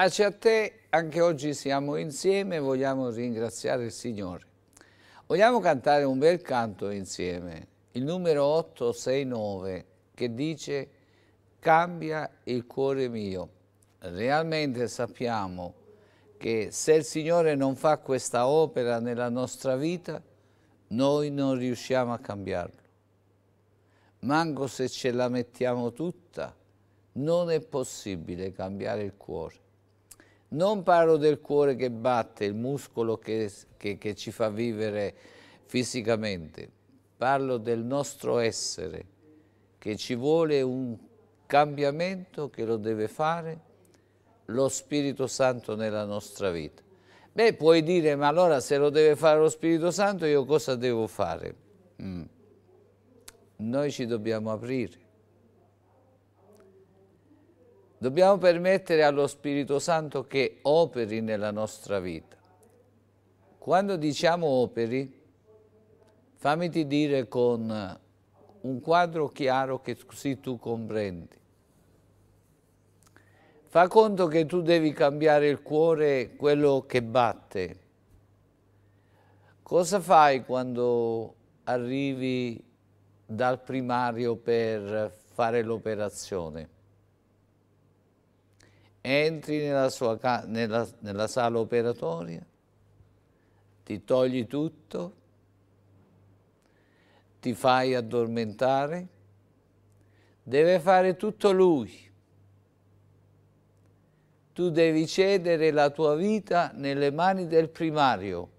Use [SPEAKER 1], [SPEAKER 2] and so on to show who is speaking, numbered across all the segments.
[SPEAKER 1] Pace a te, anche oggi siamo insieme e vogliamo ringraziare il Signore. Vogliamo cantare un bel canto insieme, il numero 869, che dice «Cambia il cuore mio». Realmente sappiamo che se il Signore non fa questa opera nella nostra vita, noi non riusciamo a cambiarlo. Manco se ce la mettiamo tutta, non è possibile cambiare il cuore. Non parlo del cuore che batte, il muscolo che, che, che ci fa vivere fisicamente. Parlo del nostro essere, che ci vuole un cambiamento che lo deve fare lo Spirito Santo nella nostra vita. Beh, puoi dire, ma allora se lo deve fare lo Spirito Santo, io cosa devo fare? Mm. Noi ci dobbiamo aprire Dobbiamo permettere allo Spirito Santo che operi nella nostra vita. Quando diciamo operi, famiti dire con un quadro chiaro che così tu comprendi. Fa conto che tu devi cambiare il cuore, quello che batte. Cosa fai quando arrivi dal primario per fare l'operazione? entri nella, sua, nella, nella sala operatoria, ti togli tutto, ti fai addormentare, deve fare tutto lui. Tu devi cedere la tua vita nelle mani del primario.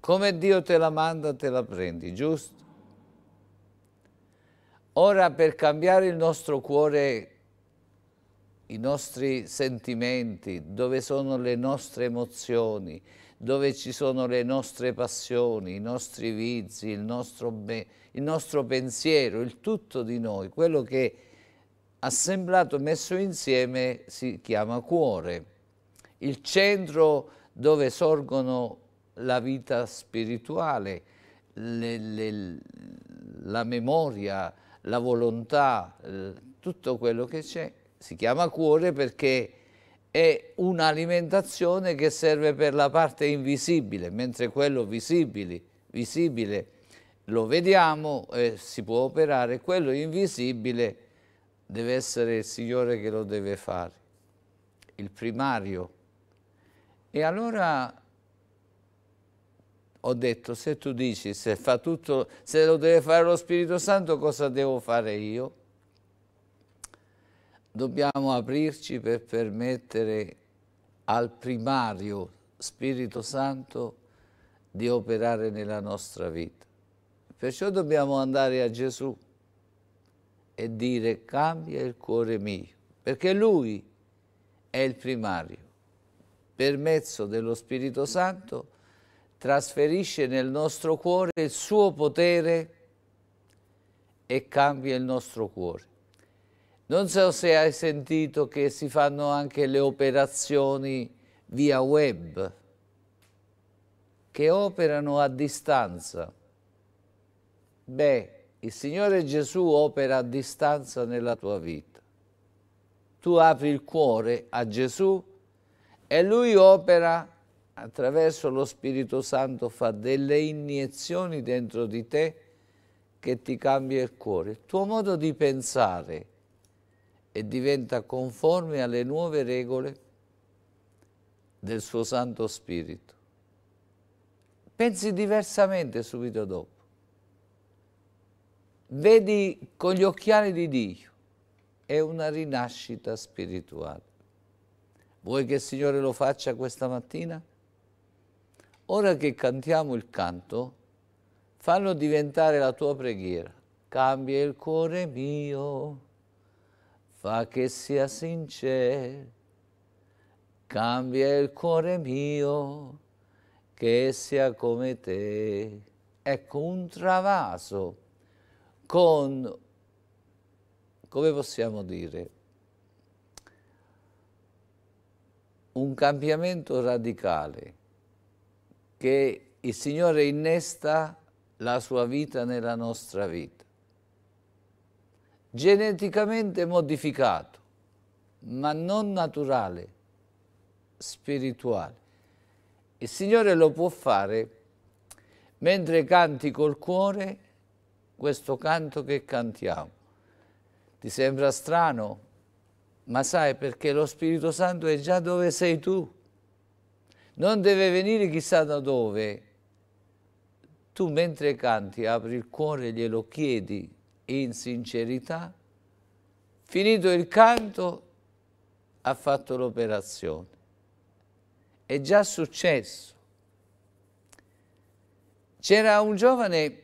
[SPEAKER 1] Come Dio te la manda, te la prendi, giusto? Ora per cambiare il nostro cuore i nostri sentimenti, dove sono le nostre emozioni, dove ci sono le nostre passioni, i nostri vizi, il nostro, il nostro pensiero, il tutto di noi, quello che assemblato, messo insieme, si chiama cuore, il centro dove sorgono la vita spirituale, le, le, la memoria, la volontà, eh, tutto quello che c'è si chiama cuore perché è un'alimentazione che serve per la parte invisibile, mentre quello visibile, visibile lo vediamo e si può operare, quello invisibile deve essere il Signore che lo deve fare, il primario. E allora ho detto, se tu dici, se, tutto, se lo deve fare lo Spirito Santo, cosa devo fare io? dobbiamo aprirci per permettere al primario Spirito Santo di operare nella nostra vita. Perciò dobbiamo andare a Gesù e dire cambia il cuore mio, perché Lui è il primario. Per mezzo dello Spirito Santo trasferisce nel nostro cuore il suo potere e cambia il nostro cuore. Non so se hai sentito che si fanno anche le operazioni via web, che operano a distanza. Beh, il Signore Gesù opera a distanza nella tua vita. Tu apri il cuore a Gesù e Lui opera attraverso lo Spirito Santo, fa delle iniezioni dentro di te che ti cambia il cuore. Il tuo modo di pensare, e diventa conforme alle nuove regole del suo Santo Spirito. Pensi diversamente subito dopo. Vedi con gli occhiali di Dio. È una rinascita spirituale. Vuoi che il Signore lo faccia questa mattina? Ora che cantiamo il canto, fallo diventare la tua preghiera. Cambia il cuore mio fa che sia sincero, cambia il cuore mio, che sia come te. Ecco, un travaso con, come possiamo dire, un cambiamento radicale che il Signore innesta la sua vita nella nostra vita geneticamente modificato, ma non naturale, spirituale. Il Signore lo può fare mentre canti col cuore questo canto che cantiamo. Ti sembra strano, ma sai perché lo Spirito Santo è già dove sei tu. Non deve venire chissà da dove. Tu mentre canti apri il cuore, e glielo chiedi, in sincerità, finito il canto, ha fatto l'operazione. È già successo. C'era un giovane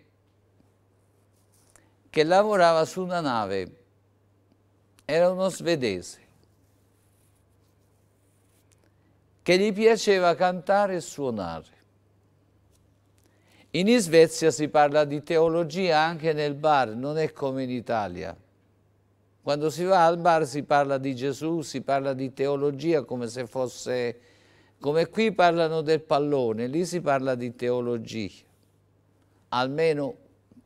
[SPEAKER 1] che lavorava su una nave, era uno svedese, che gli piaceva cantare e suonare. In Svezia si parla di teologia anche nel bar, non è come in Italia. Quando si va al bar si parla di Gesù, si parla di teologia come se fosse... Come qui parlano del pallone, lì si parla di teologia. Almeno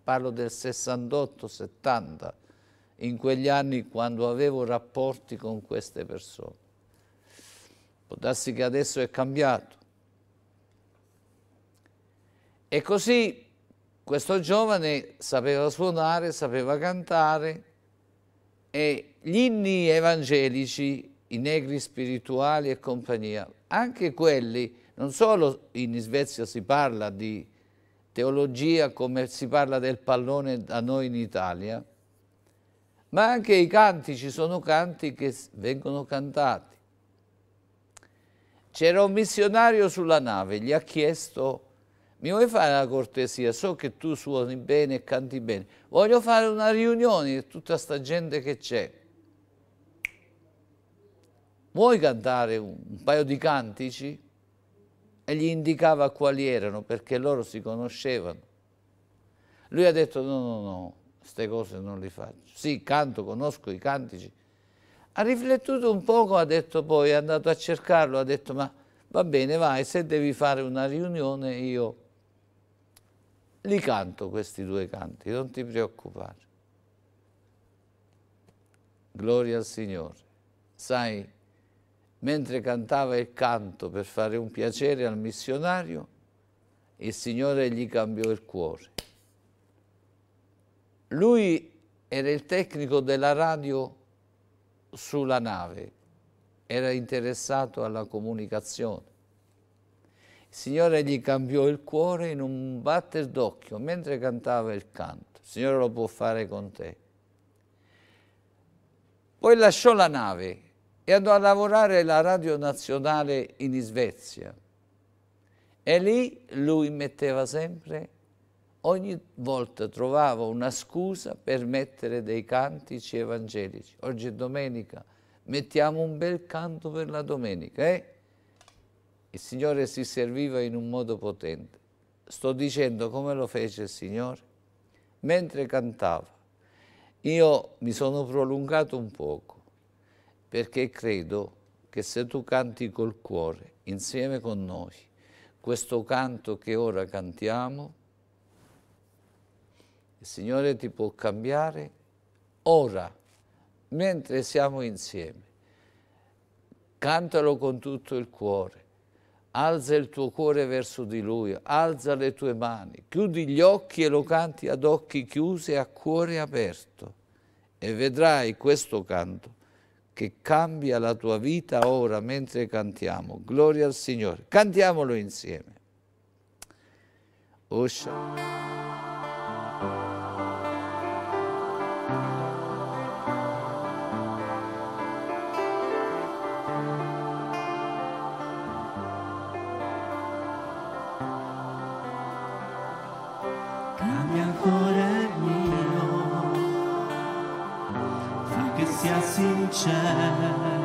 [SPEAKER 1] parlo del 68-70, in quegli anni quando avevo rapporti con queste persone. Può darsi che adesso è cambiato. E così questo giovane sapeva suonare, sapeva cantare e gli inni evangelici, i negri spirituali e compagnia, anche quelli, non solo in Svezia si parla di teologia come si parla del pallone da noi in Italia, ma anche i canti, ci sono canti che vengono cantati. C'era un missionario sulla nave, gli ha chiesto mi vuoi fare una cortesia, so che tu suoni bene e canti bene, voglio fare una riunione di tutta sta gente che c'è. Vuoi cantare un, un paio di cantici? E gli indicava quali erano, perché loro si conoscevano. Lui ha detto no, no, no, queste cose non le faccio. Sì, canto, conosco i cantici. Ha riflettuto un poco, ha detto poi, è andato a cercarlo, ha detto ma va bene, vai, se devi fare una riunione io li canto questi due canti, non ti preoccupare. Gloria al Signore. Sai, mentre cantava il canto per fare un piacere al missionario, il Signore gli cambiò il cuore. Lui era il tecnico della radio sulla nave, era interessato alla comunicazione. Signore gli cambiò il cuore in un batter d'occhio mentre cantava il canto. Il Signore lo può fare con te. Poi lasciò la nave e andò a lavorare alla Radio Nazionale in Svezia. E lì lui metteva sempre, ogni volta trovava una scusa per mettere dei cantici evangelici. Oggi è domenica, mettiamo un bel canto per la domenica, eh? Il Signore si serviva in un modo potente. Sto dicendo come lo fece il Signore. Mentre cantava, io mi sono prolungato un poco, perché credo che se tu canti col cuore, insieme con noi, questo canto che ora cantiamo, il Signore ti può cambiare ora, mentre siamo insieme. Cantalo con tutto il cuore, alza il tuo cuore verso di Lui, alza le tue mani, chiudi gli occhi e lo canti ad occhi chiusi e a cuore aperto e vedrai questo canto che cambia la tua vita ora mentre cantiamo. Gloria al Signore. Cantiamolo insieme. Osha.
[SPEAKER 2] Cambia il cuore mio, fa che sia sincero.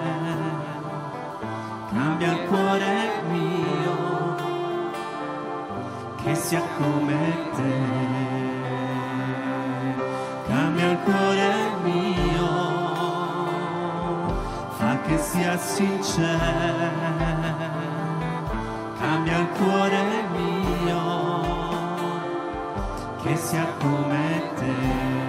[SPEAKER 2] Cambia il cuore mio, che sia come te. Cambia cuore mio,
[SPEAKER 1] fa che sia
[SPEAKER 2] sincero. Cambia il cuore mio sia come te.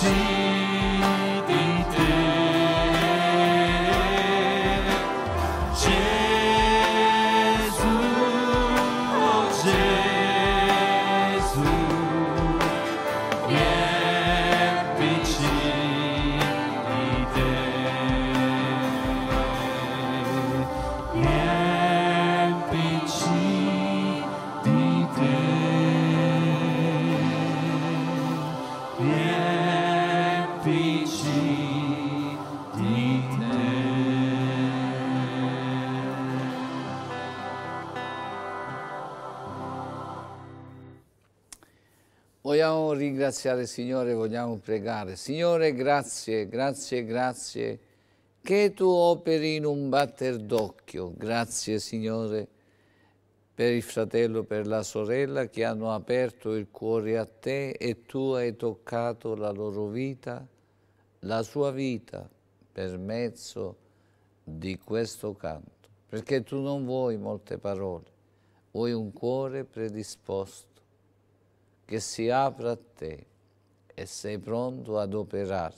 [SPEAKER 2] see.
[SPEAKER 1] ringraziare il Signore, vogliamo pregare. Signore, grazie, grazie, grazie che tu operi in un batter d'occhio. Grazie, Signore, per il fratello, per la sorella che hanno aperto il cuore a te e tu hai toccato la loro vita, la sua vita, per mezzo di questo canto. Perché tu non vuoi molte parole, vuoi un cuore predisposto che si apra a te e sei pronto ad operare.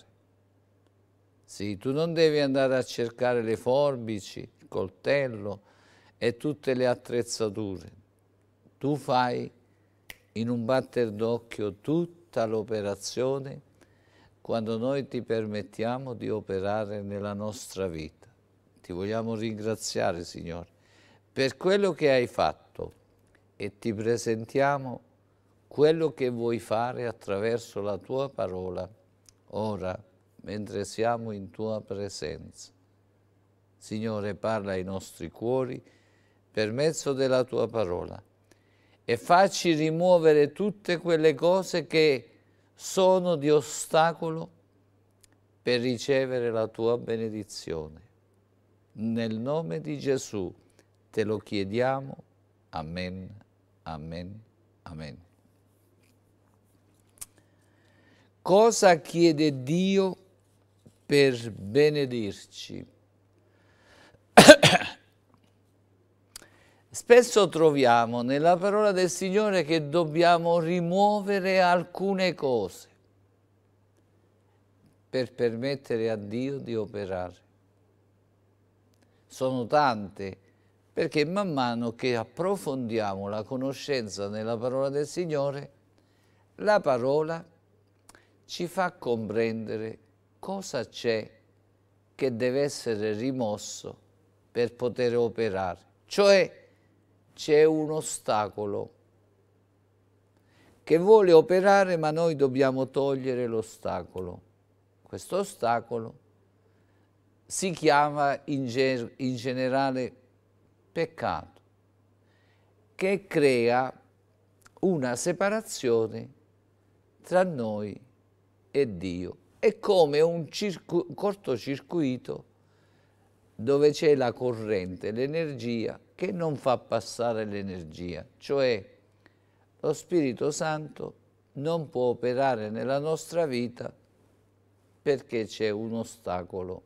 [SPEAKER 1] Sì, tu non devi andare a cercare le forbici, il coltello e tutte le attrezzature. Tu fai in un batter d'occhio tutta l'operazione quando noi ti permettiamo di operare nella nostra vita. Ti vogliamo ringraziare, Signore, per quello che hai fatto e ti presentiamo quello che vuoi fare attraverso la tua parola, ora, mentre siamo in tua presenza. Signore, parla ai nostri cuori per mezzo della tua parola e facci rimuovere tutte quelle cose che sono di ostacolo per ricevere la tua benedizione. Nel nome di Gesù te lo chiediamo. Amen, amen, amen. cosa chiede Dio per benedirci. Spesso troviamo nella parola del Signore che dobbiamo rimuovere alcune cose per permettere a Dio di operare. Sono tante, perché man mano che approfondiamo la conoscenza nella parola del Signore, la parola ci fa comprendere cosa c'è che deve essere rimosso per poter operare. Cioè c'è un ostacolo che vuole operare ma noi dobbiamo togliere l'ostacolo. Questo ostacolo si chiama in, ge in generale peccato che crea una separazione tra noi e Dio. È come un cortocircuito dove c'è la corrente, l'energia, che non fa passare l'energia. Cioè lo Spirito Santo non può operare nella nostra vita perché c'è un ostacolo.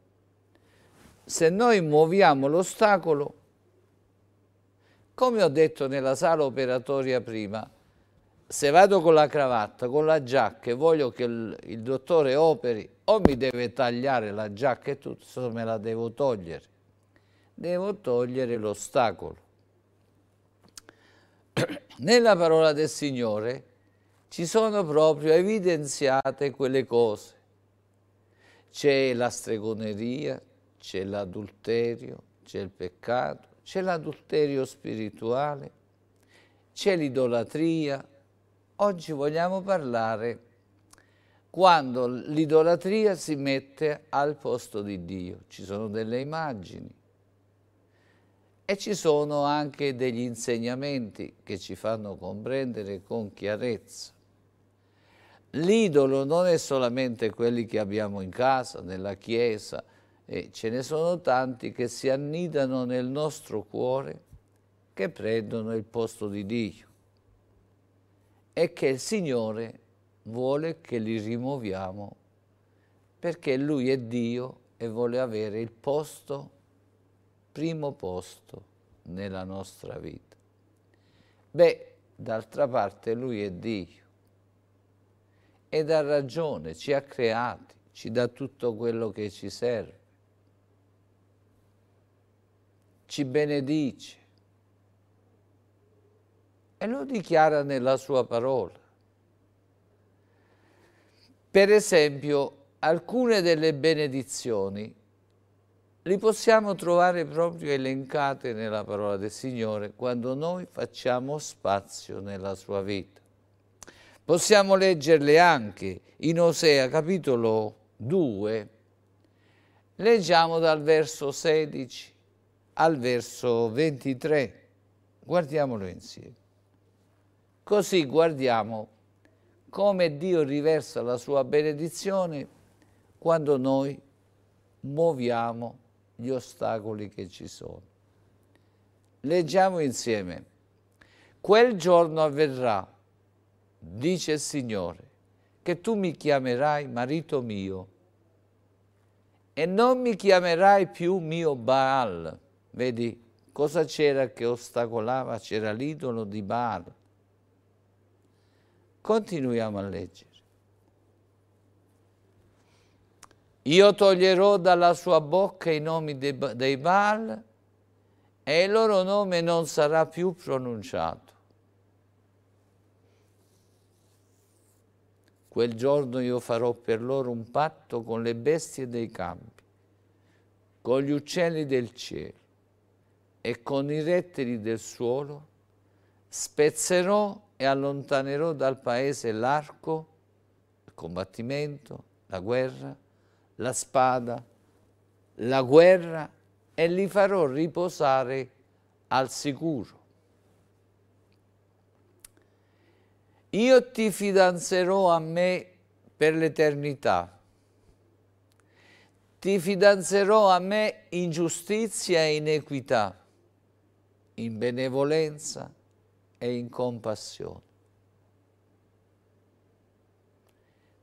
[SPEAKER 1] Se noi muoviamo l'ostacolo, come ho detto nella sala operatoria prima, se vado con la cravatta, con la giacca e voglio che il, il, dottore operi, o mi deve tagliare la giacca e tutto, me la devo togliere. Devo togliere l'ostacolo. Nella parola del Signore ci sono proprio evidenziate quelle cose. C'è la stregoneria, c'è l'adulterio, c'è il peccato, c'è l'adulterio spirituale, c'è l'idolatria, Oggi vogliamo parlare quando l'idolatria si mette al posto di Dio. Ci sono delle immagini e ci sono anche degli insegnamenti che ci fanno comprendere con chiarezza. L'idolo non è solamente quelli che abbiamo in casa, nella chiesa, e ce ne sono tanti che si annidano nel nostro cuore, che prendono il posto di Dio è che il Signore vuole che li rimuoviamo perché Lui è Dio e vuole avere il posto, primo posto nella nostra vita. Beh, d'altra parte Lui è Dio ed ha ragione, ci ha creati, ci dà tutto quello che ci serve, ci benedice, e lo dichiara nella sua parola. Per esempio, alcune delle benedizioni li possiamo trovare proprio elencate nella parola del Signore quando noi facciamo spazio nella sua vita. Possiamo leggerle anche in Osea capitolo 2, leggiamo dal verso 16 al verso 23, guardiamolo insieme. Così guardiamo come Dio riversa la sua benedizione quando noi muoviamo gli ostacoli che ci sono. Leggiamo insieme. Quel giorno avverrà, dice il Signore, che tu mi chiamerai marito mio e non mi chiamerai più mio Baal. Vedi cosa c'era che ostacolava? C'era l'idolo di Baal Continuiamo a leggere. Io toglierò dalla sua bocca i nomi dei, Baal e il loro nome non sarà più pronunciato. Quel giorno io farò per loro un patto con le bestie dei campi, con gli uccelli del cielo e con i rettili del suolo. Spezzerò e allontanerò dal paese l'arco, il combattimento, la guerra, la spada, la guerra e li farò riposare al sicuro. Io ti fidanzerò a me per l'eternità. Ti fidanzerò a me in giustizia e in equità, in benevolenza, e in compassione.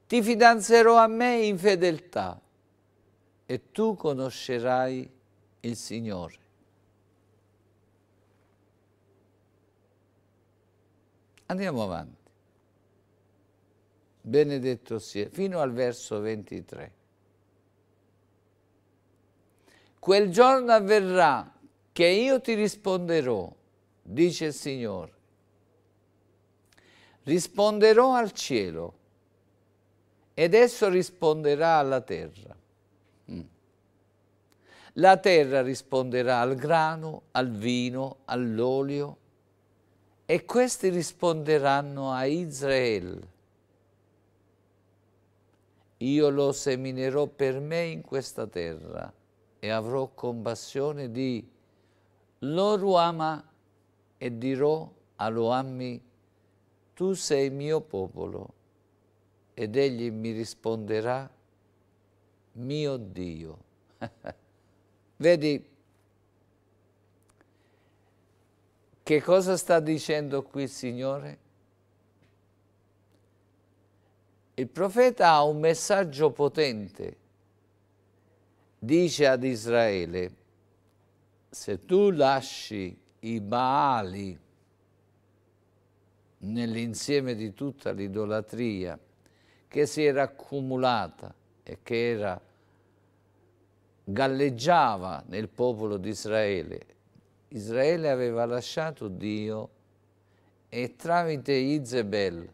[SPEAKER 1] Ti fidanzerò a me in fedeltà e tu conoscerai il Signore. Andiamo avanti. Benedetto sia, fino al verso 23. Quel giorno avverrà che io ti risponderò, dice il Signore risponderò al cielo ed esso risponderà alla terra. Mm. La terra risponderà al grano, al vino, all'olio e questi risponderanno a Israele. Io lo seminerò per me in questa terra e avrò compassione di Loruama e dirò a Loammi tu sei mio popolo. Ed egli mi risponderà, mio Dio. Vedi, che cosa sta dicendo qui il Signore? Il profeta ha un messaggio potente. Dice ad Israele, se tu lasci i Baali, nell'insieme di tutta l'idolatria che si era accumulata e che era, galleggiava nel popolo di Israele. Israele aveva lasciato Dio e tramite Izebel,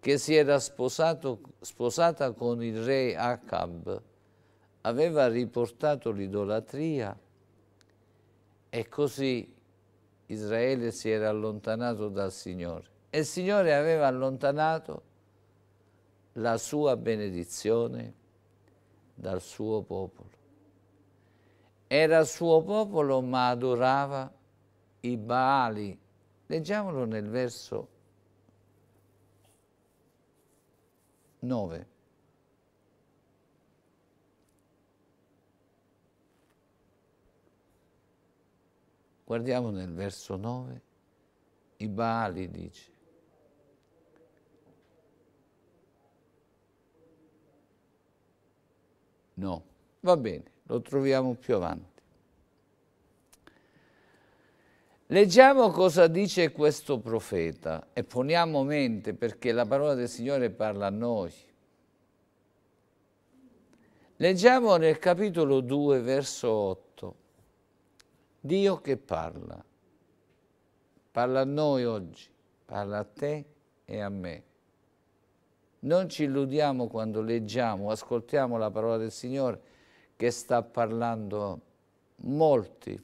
[SPEAKER 1] che si era sposato, sposata con il re Acab, aveva riportato l'idolatria e così Israele si era allontanato dal Signore e il Signore aveva allontanato la sua benedizione dal suo popolo. Era suo popolo ma adorava i Baali. Leggiamolo nel verso 9. Guardiamo nel verso 9, i Baali dice, no, va bene, lo troviamo più avanti. Leggiamo cosa dice questo profeta e poniamo mente perché la parola del Signore parla a noi. Leggiamo nel capitolo 2, verso 8. Dio che parla. Parla a noi oggi, parla a te e a me. Non ci illudiamo quando leggiamo, ascoltiamo la parola del Signore che sta parlando. Molti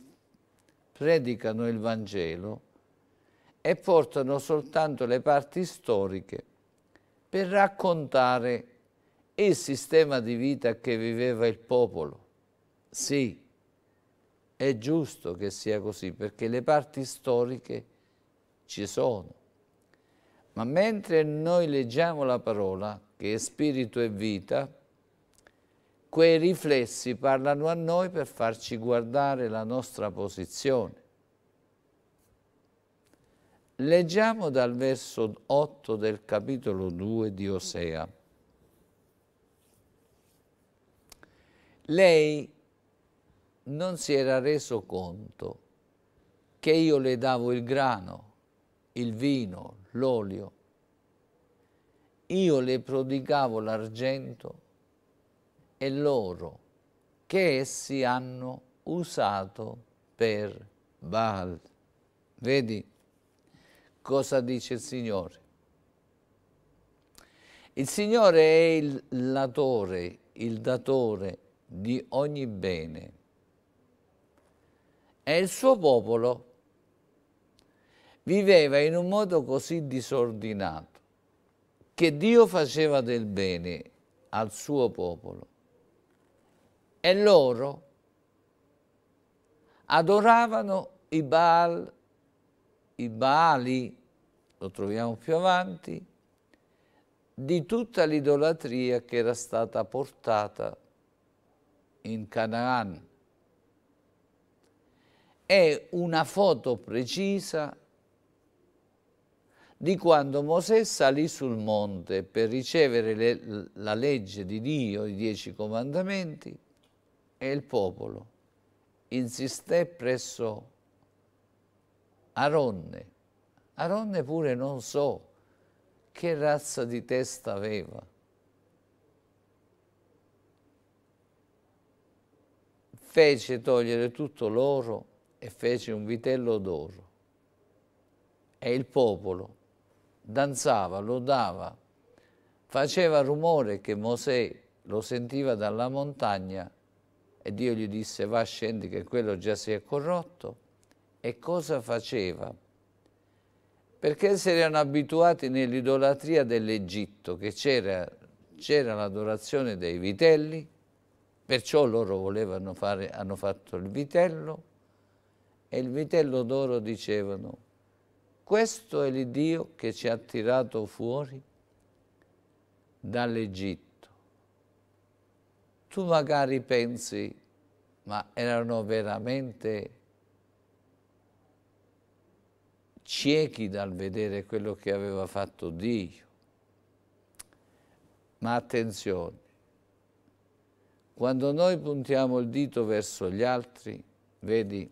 [SPEAKER 1] predicano il Vangelo e portano soltanto le parti storiche per raccontare il sistema di vita che viveva il popolo. Sì, è giusto che sia così perché le parti storiche ci sono. Ma mentre noi leggiamo la parola, che è spirito e vita, quei riflessi parlano a noi per farci guardare la nostra posizione. Leggiamo dal verso 8 del capitolo 2 di Osea. Lei non si era reso conto che io le davo il grano, il vino, l'olio. Io le prodigavo l'argento e l'oro che essi hanno usato per Baal. Vedi cosa dice il Signore. Il Signore è il latore, il datore di ogni bene e il suo popolo viveva in un modo così disordinato che Dio faceva del bene al suo popolo e loro adoravano i Baal, i Baali, lo troviamo più avanti, di tutta l'idolatria che era stata portata in Canaan è una foto precisa di quando Mosè salì sul monte per ricevere le, la legge di Dio, i dieci comandamenti, e il popolo insisté presso Aronne. Aronne pure non so che razza di testa aveva. Fece togliere tutto l'oro e fece un vitello d'oro. E il popolo danzava, lodava, faceva rumore che Mosè lo sentiva dalla montagna e Dio gli disse va scendi che quello già si è corrotto. E cosa faceva? Perché si erano abituati nell'idolatria dell'Egitto, che c'era l'adorazione dei vitelli, perciò loro volevano fare, hanno fatto il vitello, e il vitello d'oro dicevano questo è l'Iddio che ci ha tirato fuori dall'Egitto. Tu magari pensi, ma erano veramente ciechi dal vedere quello che aveva fatto Dio. Ma attenzione, quando noi puntiamo il dito verso gli altri, vedi,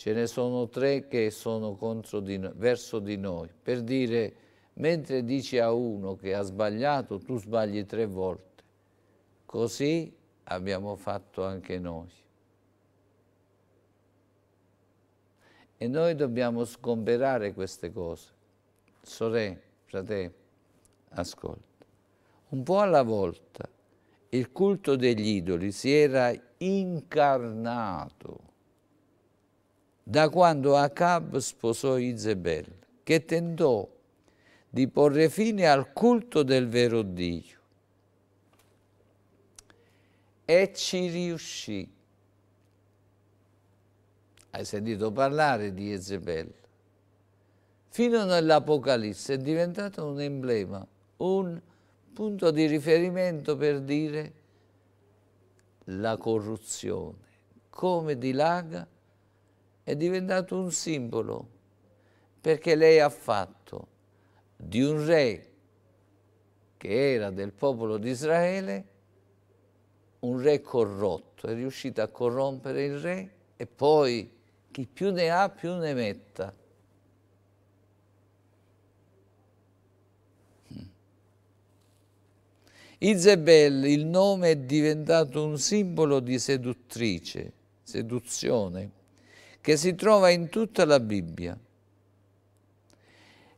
[SPEAKER 1] ce ne sono tre che sono di no, verso di noi, per dire mentre dici a uno che ha sbagliato, tu sbagli tre volte. Così abbiamo fatto anche noi. E noi dobbiamo sgomberare queste cose. Sore, fratelli, ascolta. Un po' alla volta il culto degli idoli si era incarnato da quando Acab sposò Isabel, che tentò di porre fine al culto del vero Dio. E ci riuscì. Hai sentito parlare di Ezebel? Fino nell'Apocalisse è diventato un emblema, un punto di riferimento per dire la corruzione, come dilaga è diventato un simbolo perché lei ha fatto di un re che era del popolo di Israele un re corrotto, è riuscita a corrompere il re e poi chi più ne ha più ne metta. Hmm. Isabel, il nome è diventato un simbolo di seduttrice, seduzione, che si trova in tutta la Bibbia.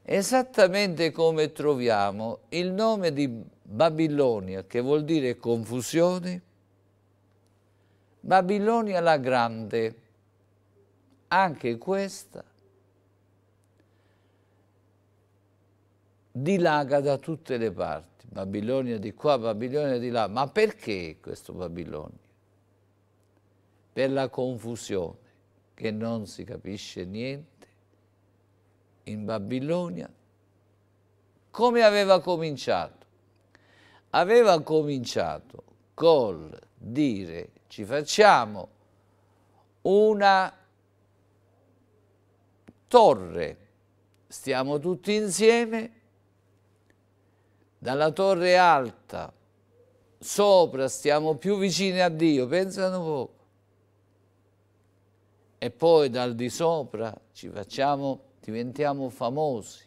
[SPEAKER 1] Esattamente come troviamo il nome di Babilonia, che vuol dire confusione, Babilonia la grande, anche questa dilaga da tutte le parti, Babilonia di qua, Babilonia di là. Ma perché questo Babilonia? Per la confusione che non si capisce niente, in Babilonia, come aveva cominciato? Aveva cominciato col dire ci facciamo una torre, stiamo tutti insieme, dalla torre alta, sopra stiamo più vicini a Dio, pensano poco, e poi dal di sopra ci facciamo, diventiamo famosi.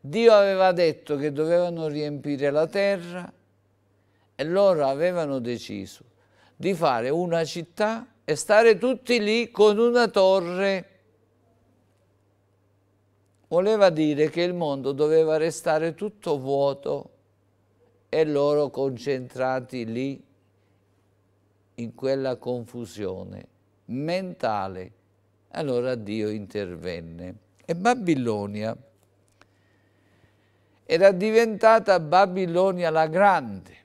[SPEAKER 1] Dio aveva detto che dovevano riempire la terra e loro avevano deciso di fare una città e stare tutti lì con una torre. Voleva dire che il mondo doveva restare tutto vuoto e loro concentrati lì in quella confusione mentale. Allora Dio intervenne. E Babilonia era diventata Babilonia la Grande,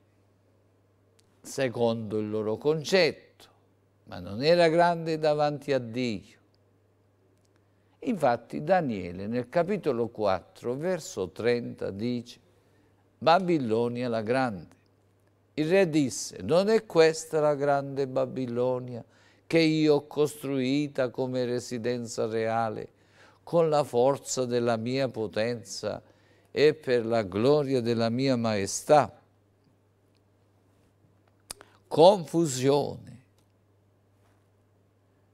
[SPEAKER 1] secondo il loro concetto, ma non era grande davanti a Dio. Infatti Daniele nel capitolo 4, verso 30 dice Babilonia la grande. Il re disse, non è questa la grande Babilonia che io ho costruita come residenza reale, con la forza della mia potenza e per la gloria della mia maestà. Confusione.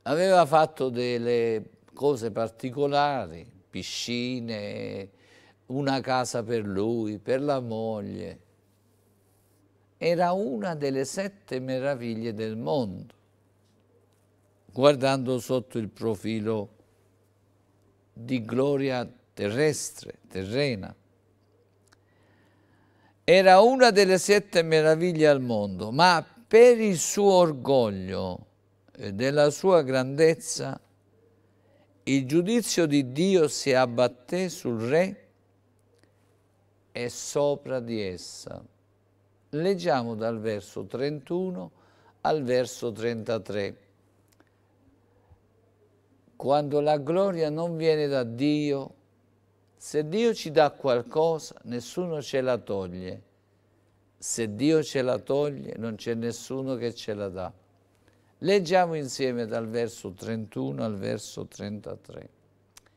[SPEAKER 1] Aveva fatto delle cose particolari, piscine, una casa per lui, per la moglie. Era una delle sette meraviglie del mondo, guardando sotto il profilo di gloria terrestre, terrena. Era una delle sette meraviglie al mondo, ma per il suo orgoglio e della sua grandezza, il giudizio di Dio si abbatté sul re è sopra di essa. Leggiamo dal verso 31 al verso 33. Quando la gloria non viene da Dio, se Dio ci dà qualcosa, nessuno ce la toglie. Se Dio ce la toglie, non c'è nessuno che ce la dà. Leggiamo insieme dal verso 31 al verso 33.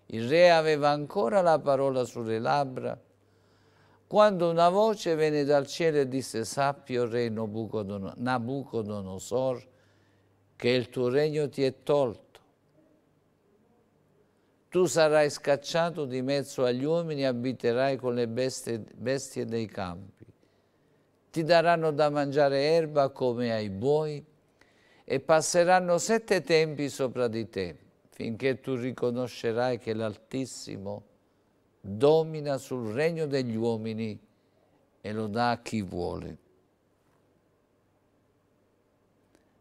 [SPEAKER 1] Il re aveva ancora la parola sulle labbra quando una voce venne dal cielo e disse «Sappio re Nabucodonosor che il tuo regno ti è tolto, tu sarai scacciato di mezzo agli uomini e abiterai con le bestie, bestie dei campi. Ti daranno da mangiare erba come ai buoi e passeranno sette tempi sopra di te, finché tu riconoscerai che l'Altissimo domina sul regno degli uomini e lo dà a chi vuole.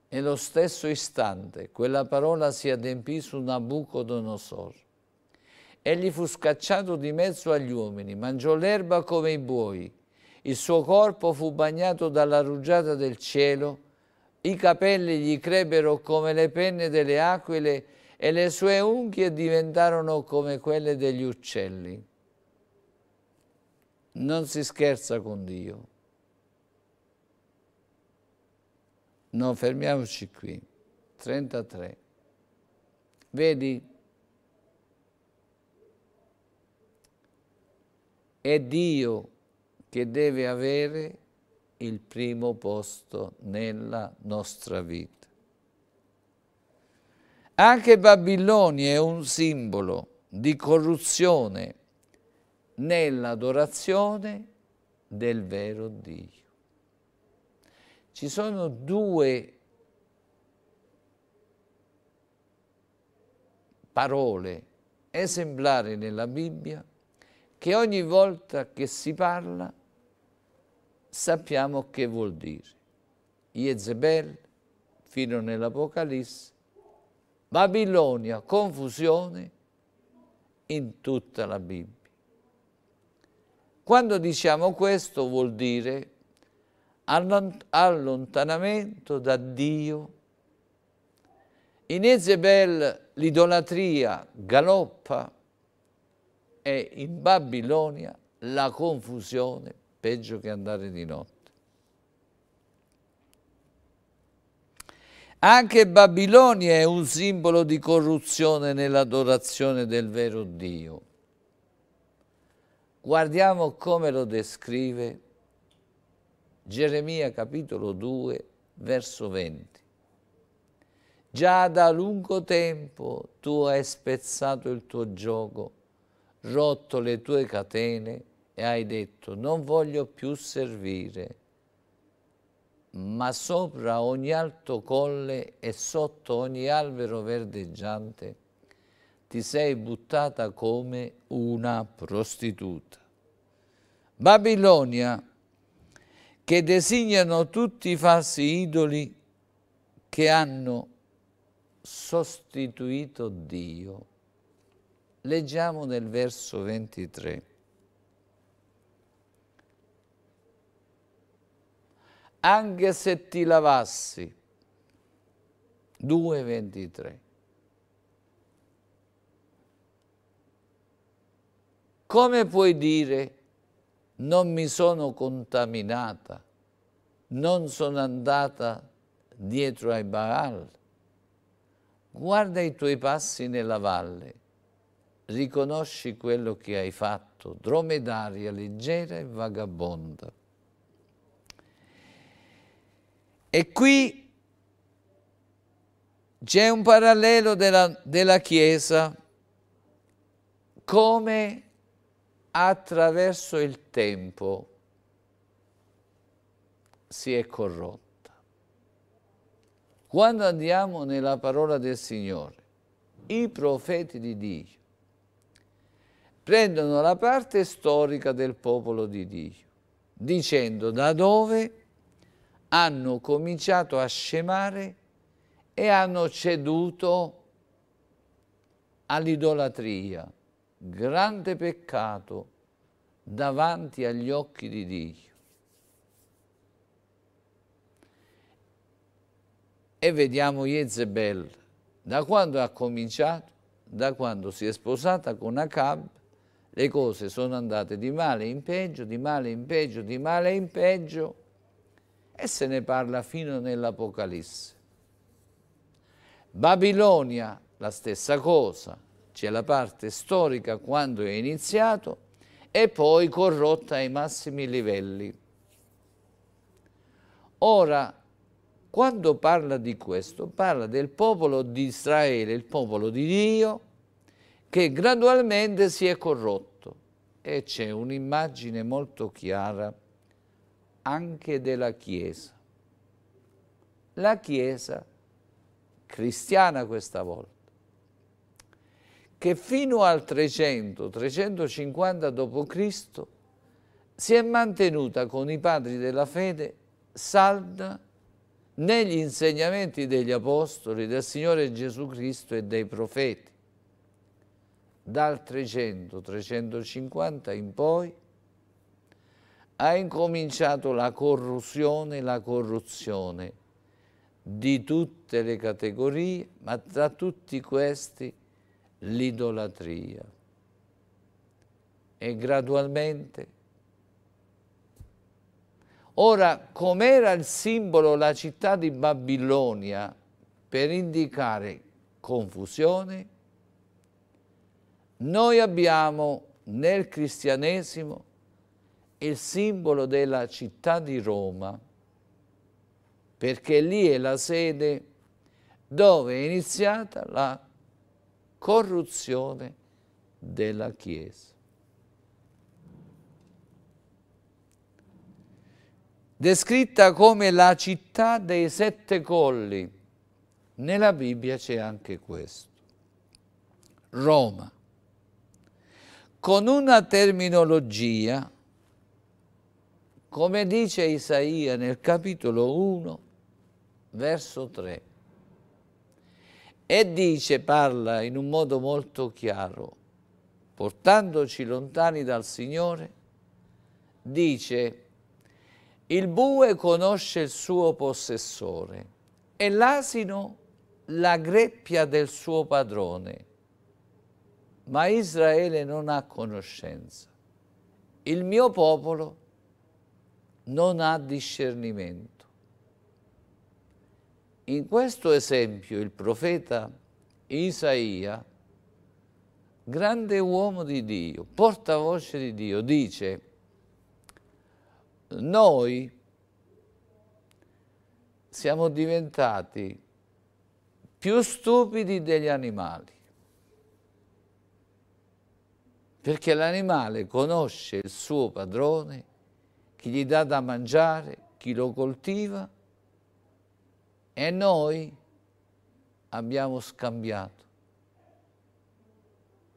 [SPEAKER 1] Nello stesso istante quella parola si adempì su Nabucodonosor. Egli fu scacciato di mezzo agli uomini, mangiò l'erba come i buoi, il suo corpo fu bagnato dalla rugiada del cielo, i capelli gli crebbero come le penne delle aquile e le sue unghie diventarono come quelle degli uccelli. Non si scherza con Dio. Non fermiamoci qui. 33. Vedi? È Dio che deve avere il primo posto nella nostra vita. Anche Babilonia è un simbolo di corruzione, nell'adorazione del vero Dio. Ci sono due parole esemplari nella Bibbia che ogni volta che si parla sappiamo che vuol dire. Jezebel, fino nell'Apocalisse, Babilonia, confusione in tutta la Bibbia. Quando diciamo questo vuol dire allontanamento da Dio. In Ezebel l'idolatria galoppa e in Babilonia la confusione peggio che andare di notte. Anche Babilonia è un simbolo di corruzione nell'adorazione del vero Dio. Guardiamo come lo descrive Geremia capitolo 2, verso 20. Già da lungo tempo tu hai spezzato il tuo gioco, rotto le tue catene e hai detto non voglio più servire, ma sopra ogni alto colle e sotto ogni albero verdeggiante ti sei buttata come una prostituta. Babilonia, che designano tutti i falsi idoli che hanno sostituito Dio. Leggiamo nel verso 23. Anche se ti lavassi, 2.23, come puoi dire non mi sono contaminata, non sono andata dietro ai Baal? Guarda i tuoi passi nella valle, riconosci quello che hai fatto, dromedaria leggera e vagabonda. E qui c'è un parallelo della, della Chiesa come attraverso il tempo si è corrotta. Quando andiamo nella parola del Signore, i profeti di Dio prendono la parte storica del popolo di Dio, dicendo da dove hanno cominciato a scemare e hanno ceduto all'idolatria, grande peccato davanti agli occhi di Dio. E vediamo Jezebel, da quando ha cominciato, da quando si è sposata con Acab, le cose sono andate di male in peggio, di male in peggio, di male in peggio, e se ne parla fino nell'Apocalisse. Babilonia, la stessa cosa, c'è la parte storica quando è iniziato e poi corrotta ai massimi livelli. Ora, quando parla di questo, parla del popolo di Israele, il popolo di Dio, che gradualmente si è corrotto. E c'è un'immagine molto chiara anche della Chiesa. La Chiesa cristiana questa volta che fino al 300-350 d.C. si è mantenuta con i padri della fede salda negli insegnamenti degli Apostoli, del Signore Gesù Cristo e dei profeti. Dal 300-350 in poi ha incominciato la corruzione, la corruzione di tutte le categorie, ma tra tutti questi l'idolatria. E gradualmente, ora com'era il simbolo la città di Babilonia per indicare confusione, noi abbiamo nel cristianesimo il simbolo della città di Roma, perché lì è la sede dove è iniziata la corruzione della Chiesa. Descritta come la città dei sette colli, nella Bibbia c'è anche questo. Roma, con una terminologia, come dice Isaia nel capitolo 1, verso 3, e dice, parla in un modo molto chiaro, portandoci lontani dal Signore, dice, il bue conosce il suo possessore e l'asino la greppia del suo padrone, ma Israele non ha conoscenza. Il mio popolo non ha discernimento. In questo esempio il profeta Isaia, grande uomo di Dio, portavoce di Dio, dice noi siamo diventati più stupidi degli animali perché l'animale conosce il suo padrone, chi gli dà da mangiare, chi lo coltiva e noi abbiamo scambiato.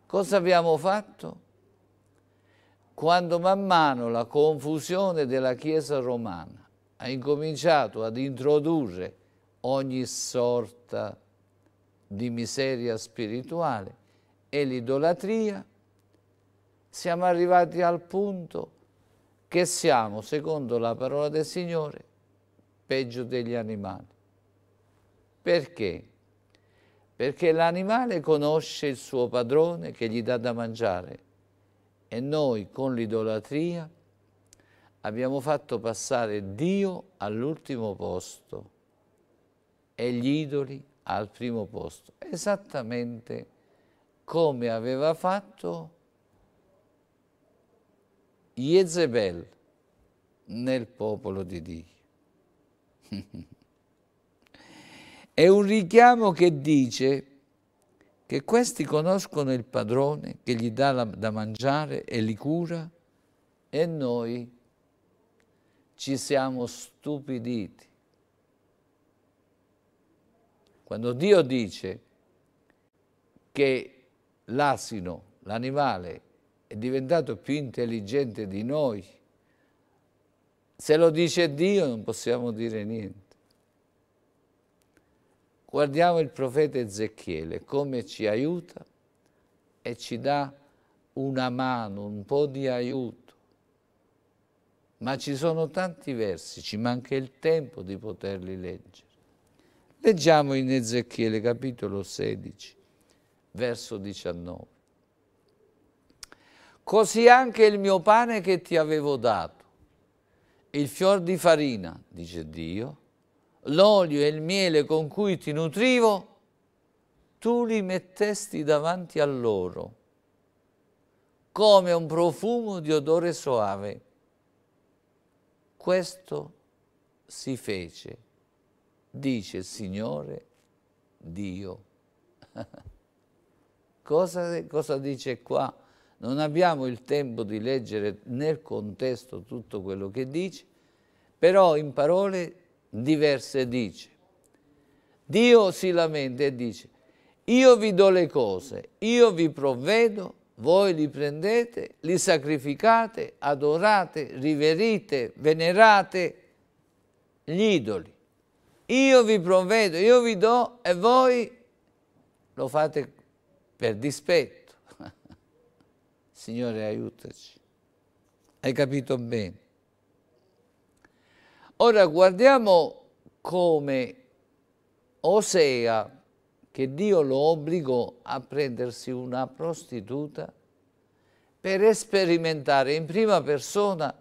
[SPEAKER 1] Cosa abbiamo fatto? Quando man mano la confusione della Chiesa romana ha incominciato ad introdurre ogni sorta di miseria spirituale e l'idolatria, siamo arrivati al punto che siamo, secondo la parola del Signore, peggio degli animali. Perché? Perché l'animale conosce il suo padrone che gli dà da mangiare e noi con l'idolatria abbiamo fatto passare Dio all'ultimo posto e gli idoli al primo posto, esattamente come aveva fatto Jezebel nel popolo di Dio. È un richiamo che dice che questi conoscono il padrone che gli dà la, da mangiare e li cura e noi ci siamo stupiditi. Quando Dio dice che l'asino, l'animale, è diventato più intelligente di noi, se lo dice Dio non possiamo dire niente. Guardiamo il profeta Ezechiele, come ci aiuta e ci dà una mano, un po' di aiuto. Ma ci sono tanti versi, ci manca il tempo di poterli leggere. Leggiamo in Ezechiele capitolo 16, verso 19. Così anche il mio pane che ti avevo dato, il fior di farina, dice Dio, l'olio e il miele con cui ti nutrivo, tu li mettesti davanti a loro, come un profumo di odore soave. Questo si fece, dice il Signore Dio. cosa, cosa dice qua? Non abbiamo il tempo di leggere nel contesto tutto quello che dice, però in parole diverse dice. Dio si lamenta e dice, io vi do le cose, io vi provvedo, voi li prendete, li sacrificate, adorate, riverite, venerate gli idoli. Io vi provvedo, io vi do e voi lo fate per dispetto. Signore aiutaci. Hai capito bene. Ora guardiamo come Osea, che Dio lo obbligò a prendersi una prostituta per sperimentare in prima persona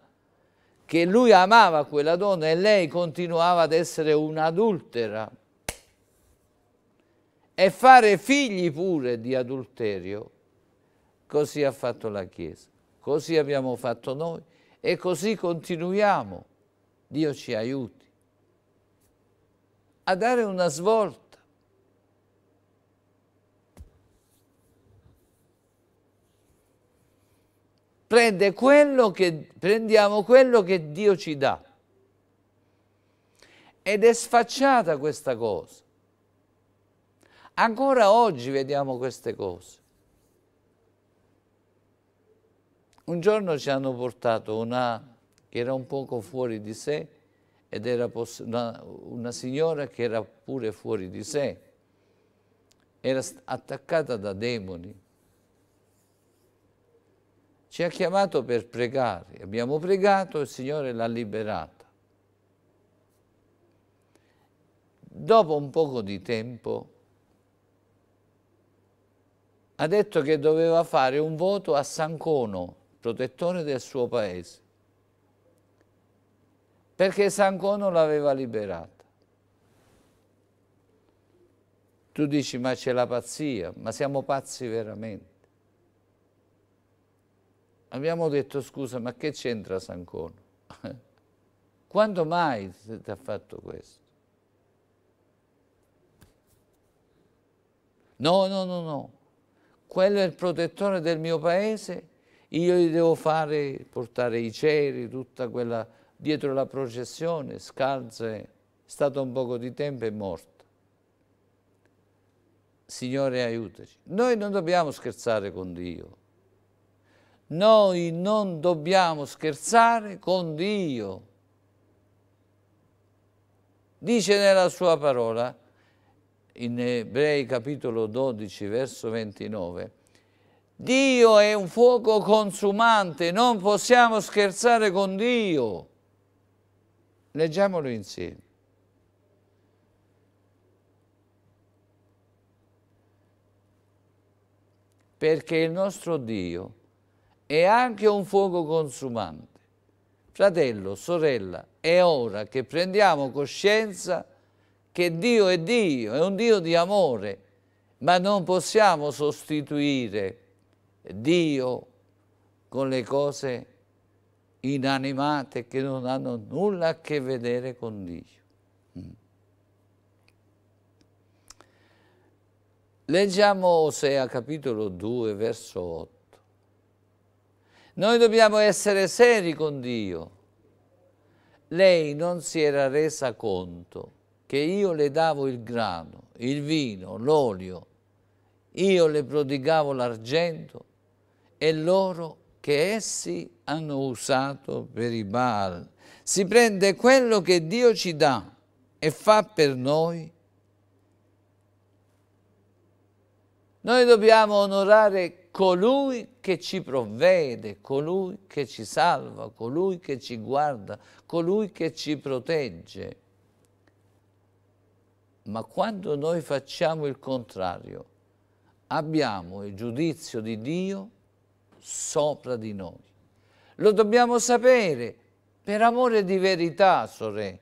[SPEAKER 1] che lui amava quella donna e lei continuava ad essere un'adultera e fare figli pure di adulterio. Così ha fatto la Chiesa, così abbiamo fatto noi e così continuiamo. Dio ci aiuti a dare una svolta. Prende quello che, prendiamo quello che Dio ci dà. Ed è sfacciata questa cosa. Ancora oggi vediamo queste cose. Un giorno ci hanno portato una che era un poco fuori di sé ed era una, una signora che era pure fuori di sé, era attaccata da demoni. Ci ha chiamato per pregare, abbiamo pregato e il Signore l'ha liberata. Dopo un poco di tempo ha detto che doveva fare un voto a San Cono, protettore del suo paese perché Sangono l'aveva liberata. Tu dici ma c'è la pazzia, ma siamo pazzi veramente. Abbiamo detto scusa ma che c'entra Sangono? Quando mai ti ha fatto questo? No, no, no, no. Quello è il protettore del mio paese, io gli devo fare, portare i ceri, tutta quella dietro la processione, scalze, è stato un poco di tempo e morto. Signore aiutaci. Noi non dobbiamo scherzare con Dio. Noi non dobbiamo scherzare con Dio. Dice nella sua parola, in Ebrei capitolo 12, verso 29, Dio è un fuoco consumante, non possiamo scherzare con Dio. Leggiamolo insieme. Perché il nostro Dio è anche un fuoco consumante. Fratello, sorella, è ora che prendiamo coscienza che Dio è Dio, è un Dio di amore, ma non possiamo sostituire Dio con le cose inanimate che non hanno nulla a che vedere con Dio. Mm. Leggiamo Osea capitolo 2 verso 8. Noi dobbiamo essere seri con Dio. Lei non si era resa conto che io le davo il grano, il vino, l'olio, io le prodigavo l'argento e loro che essi hanno usato per i Baal. Si prende quello che Dio ci dà e fa per noi. Noi dobbiamo onorare colui che ci provvede, colui che ci salva, colui che ci guarda, colui che ci protegge. Ma quando noi facciamo il contrario, abbiamo il giudizio di Dio sopra di noi. Lo dobbiamo sapere, per amore di verità, sorelle.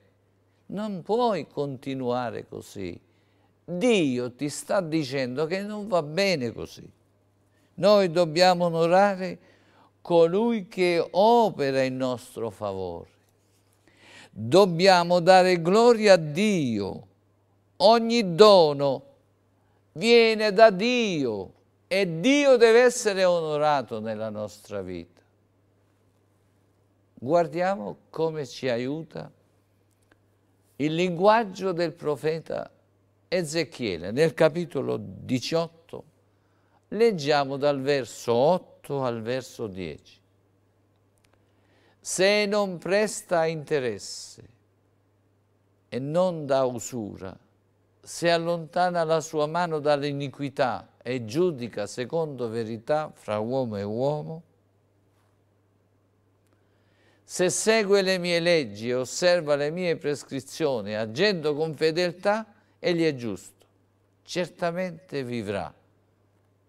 [SPEAKER 1] Non puoi continuare così. Dio ti sta dicendo che non va bene così. Noi dobbiamo onorare colui che opera in nostro favore. Dobbiamo dare gloria a Dio. Ogni dono viene da Dio e Dio deve essere onorato nella nostra vita. Guardiamo come ci aiuta il linguaggio del profeta Ezechiele. Nel capitolo 18 leggiamo dal verso 8 al verso 10. Se non presta interesse e non dà usura, se allontana la sua mano dall'iniquità e giudica secondo verità fra uomo e uomo, se segue le mie leggi e osserva le mie prescrizioni, agendo con fedeltà, egli è giusto. Certamente vivrà,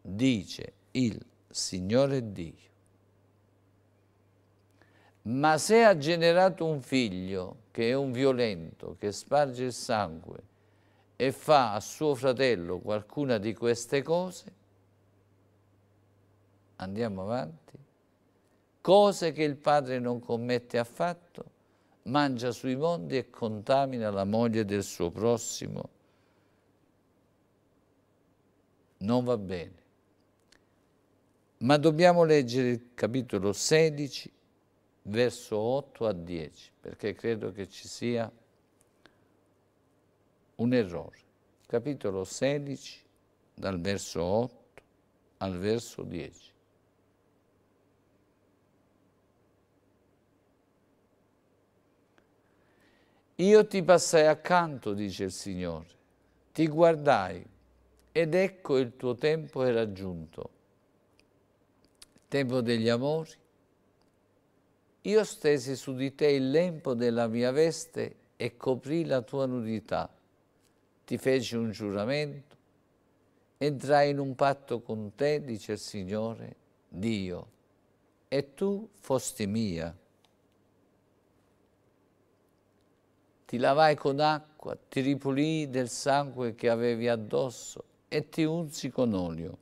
[SPEAKER 1] dice il Signore Dio. Ma se ha generato un figlio che è un violento, che sparge il sangue e fa a suo fratello qualcuna di queste cose, andiamo avanti, cose che il padre non commette affatto, mangia sui mondi e contamina la moglie del suo prossimo. Non va bene. Ma dobbiamo leggere il capitolo 16, verso 8 a 10, perché credo che ci sia un errore. Capitolo 16, dal verso 8 al verso 10. Io ti passai accanto, dice il Signore, ti guardai ed ecco il tuo tempo è raggiunto. tempo degli amori. Io stesi su di te il lembo della mia veste e coprì la tua nudità. Ti feci un giuramento, entrai in un patto con te, dice il Signore, Dio, e tu fosti mia. ti lavai con acqua, ti ripulii del sangue che avevi addosso e ti unsi con olio.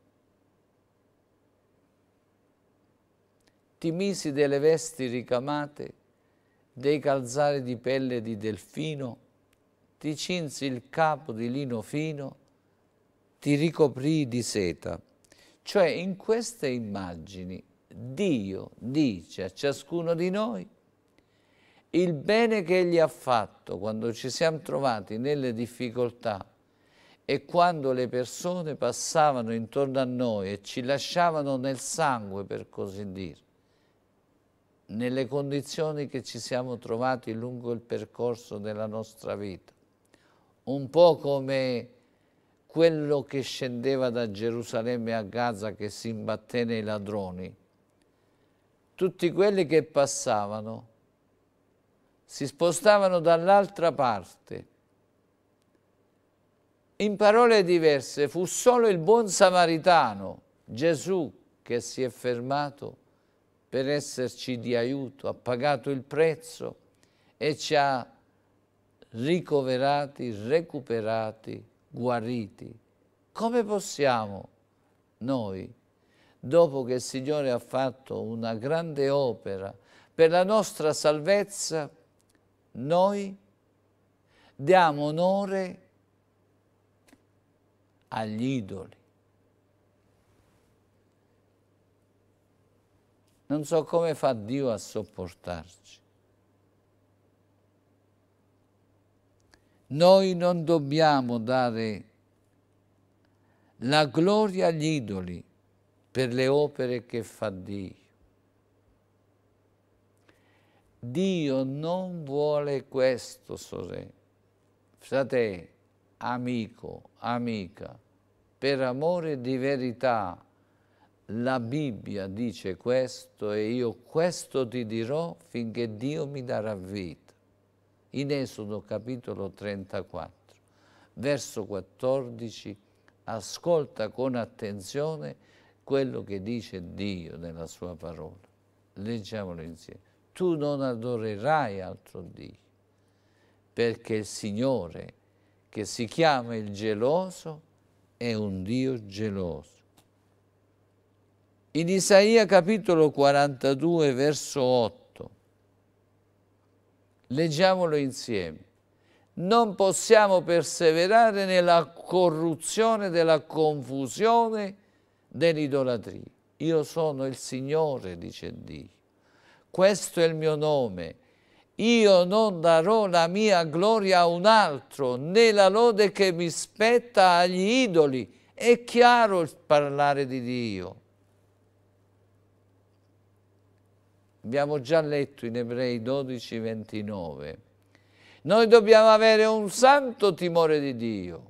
[SPEAKER 1] Ti misi delle vesti ricamate, dei calzari di pelle di delfino, ti cinsi il capo di lino fino, ti ricoprì di seta. Cioè in queste immagini Dio dice a ciascuno di noi il bene che Egli ha fatto quando ci siamo trovati nelle difficoltà e quando le persone passavano intorno a noi e ci lasciavano nel sangue, per così dire, nelle condizioni che ci siamo trovati lungo il percorso della nostra vita, un po' come quello che scendeva da Gerusalemme a Gaza che si imbatté nei ladroni, tutti quelli che passavano si spostavano dall'altra parte. In parole diverse fu solo il buon samaritano, Gesù, che si è fermato per esserci di aiuto, ha pagato il prezzo e ci ha ricoverati, recuperati, guariti. Come possiamo noi, dopo che il Signore ha fatto una grande opera per la nostra salvezza, noi diamo onore agli idoli. Non so come fa Dio a sopportarci. Noi non dobbiamo dare la gloria agli idoli per le opere che fa Dio. Dio non vuole questo, sorella. Fratello, amico, amica, per amore di verità, la Bibbia dice questo e io questo ti dirò finché Dio mi darà vita. In Esodo capitolo 34, verso 14, ascolta con attenzione quello che dice Dio nella sua parola. Leggiamolo insieme tu non adorerai altro Dio, perché il Signore, che si chiama il geloso, è un Dio geloso. In Isaia capitolo 42, verso 8, leggiamolo insieme. Non possiamo perseverare nella corruzione della confusione dell'idolatria. Io sono il Signore, dice Dio questo è il mio nome. Io non darò la mia gloria a un altro, né la lode che mi spetta agli idoli. È chiaro il parlare di Dio. Abbiamo già letto in Ebrei 12, 29. Noi dobbiamo avere un santo timore di Dio,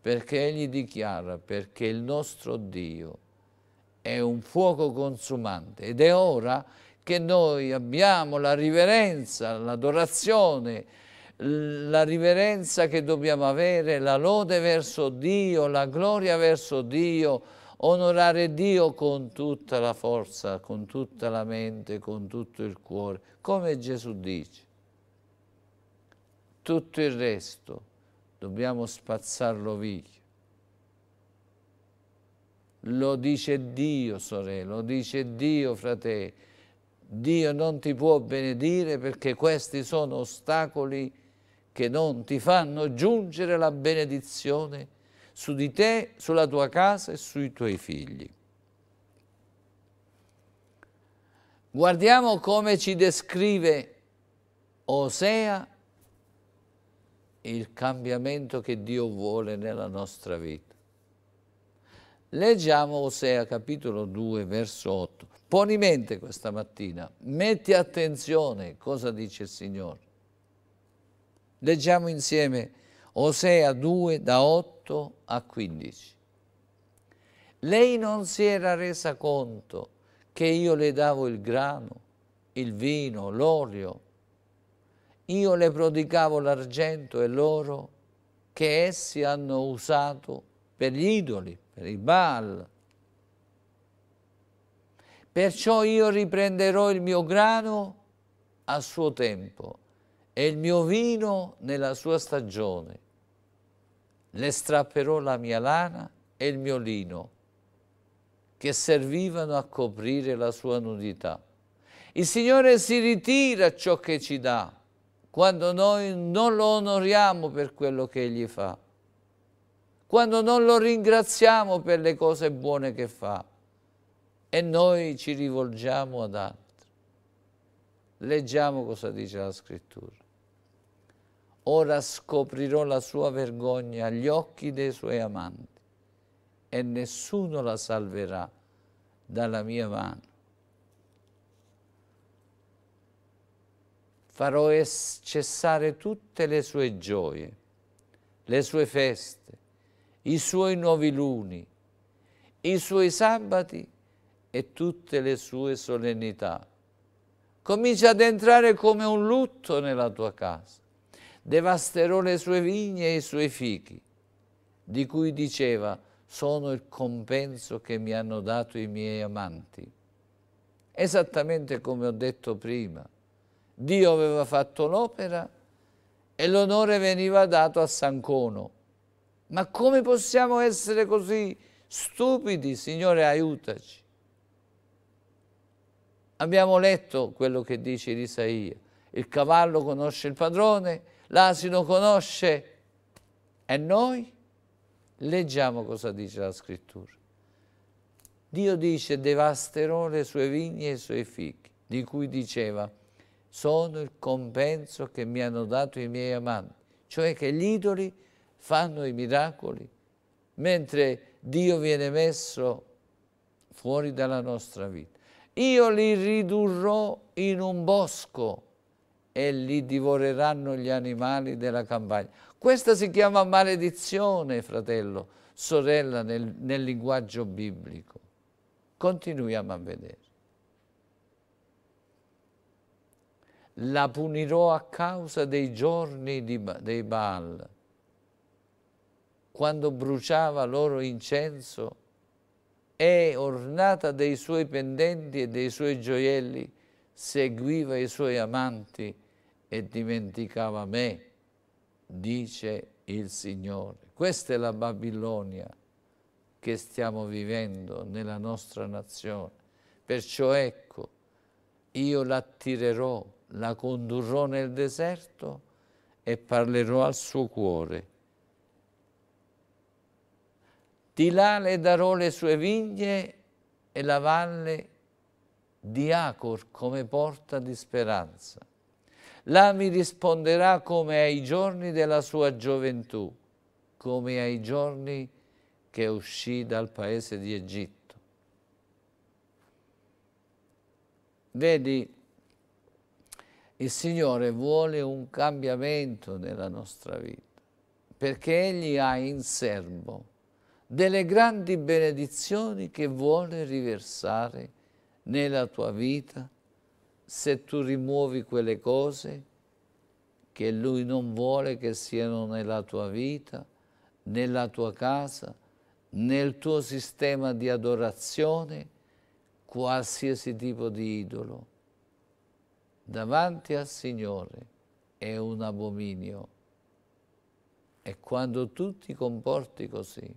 [SPEAKER 1] perché Egli dichiara, perché il nostro Dio è un fuoco consumante ed è ora che noi abbiamo, la riverenza, l'adorazione, la riverenza che dobbiamo avere, la lode verso Dio, la gloria verso Dio, onorare Dio con tutta la forza, con tutta la mente, con tutto il cuore, come Gesù dice. Tutto il resto dobbiamo spazzarlo via. Lo dice Dio, sorella, lo dice Dio, fratello Dio non ti può benedire perché questi sono ostacoli che non ti fanno giungere la benedizione su di te, sulla tua casa e sui tuoi figli. Guardiamo come ci descrive Osea il cambiamento che Dio vuole nella nostra vita. Leggiamo Osea capitolo 2 verso 8. Poni mente questa mattina, metti attenzione cosa dice il Signore. Leggiamo insieme Osea 2 da 8 a 15. Lei non si era resa conto che io le davo il grano, il vino, l'olio. Io le prodigavo l'argento e l'oro che essi hanno usato per gli idoli, per i Baal, Perciò io riprenderò il mio grano a suo tempo e il mio vino nella sua stagione. Le strapperò la mia lana e il mio lino, che servivano a coprire la sua nudità. Il Signore si ritira ciò che ci dà, quando noi non lo onoriamo per quello che Egli fa, quando non lo ringraziamo per le cose buone che fa e noi ci rivolgiamo ad altri. Leggiamo cosa dice la scrittura. Ora scoprirò la sua vergogna agli occhi dei suoi amanti e nessuno la salverà dalla mia mano. Farò cessare tutte le sue gioie, le sue feste, i suoi nuovi luni, i suoi sabati e tutte le sue solennità. Comincia ad entrare come un lutto nella tua casa. Devasterò le sue vigne e i suoi fichi, di cui diceva, sono il compenso che mi hanno dato i miei amanti. Esattamente come ho detto prima, Dio aveva fatto l'opera e l'onore veniva dato a Sancono. Ma come possiamo essere così stupidi? Signore, aiutaci. Abbiamo letto quello che dice Isaia. Il cavallo conosce il padrone, l'asino conosce. E noi? Leggiamo cosa dice la scrittura. Dio dice, devasterò le sue vigne e i suoi fichi, di cui diceva, sono il compenso che mi hanno dato i miei amanti, cioè che gli idoli fanno i miracoli, mentre Dio viene messo fuori dalla nostra vita io li ridurrò in un bosco e li divoreranno gli animali della campagna. Questa si chiama maledizione, fratello, sorella, nel, nel linguaggio biblico. Continuiamo a vedere. La punirò a causa dei giorni di, dei Baal, quando bruciava loro incenso e ornata dei suoi pendenti e dei suoi gioielli, seguiva i suoi amanti e dimenticava me, dice il Signore. Questa è la Babilonia che stiamo vivendo nella nostra nazione. Perciò ecco, io l'attirerò, la condurrò nel deserto e parlerò al suo cuore di là le darò le sue vigne e la valle di Acor come porta di speranza. Là mi risponderà come ai giorni della sua gioventù, come ai giorni che uscì dal paese di Egitto. Vedi, il Signore vuole un cambiamento nella nostra vita, perché Egli ha in serbo delle grandi benedizioni che vuole riversare nella tua vita se tu rimuovi quelle cose che Lui non vuole che siano nella tua vita, nella tua casa, nel tuo sistema di adorazione, qualsiasi tipo di idolo. Davanti al Signore è un abominio. E quando tu ti comporti così,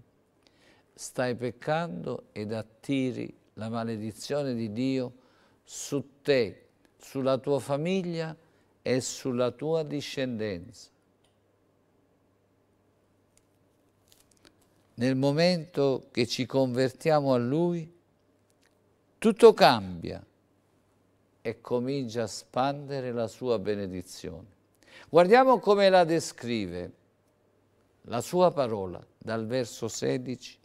[SPEAKER 1] stai peccando ed attiri la maledizione di Dio su te, sulla tua famiglia e sulla tua discendenza. Nel momento che ci convertiamo a Lui, tutto cambia e comincia a spandere la sua benedizione. Guardiamo come la descrive la sua parola dal verso 16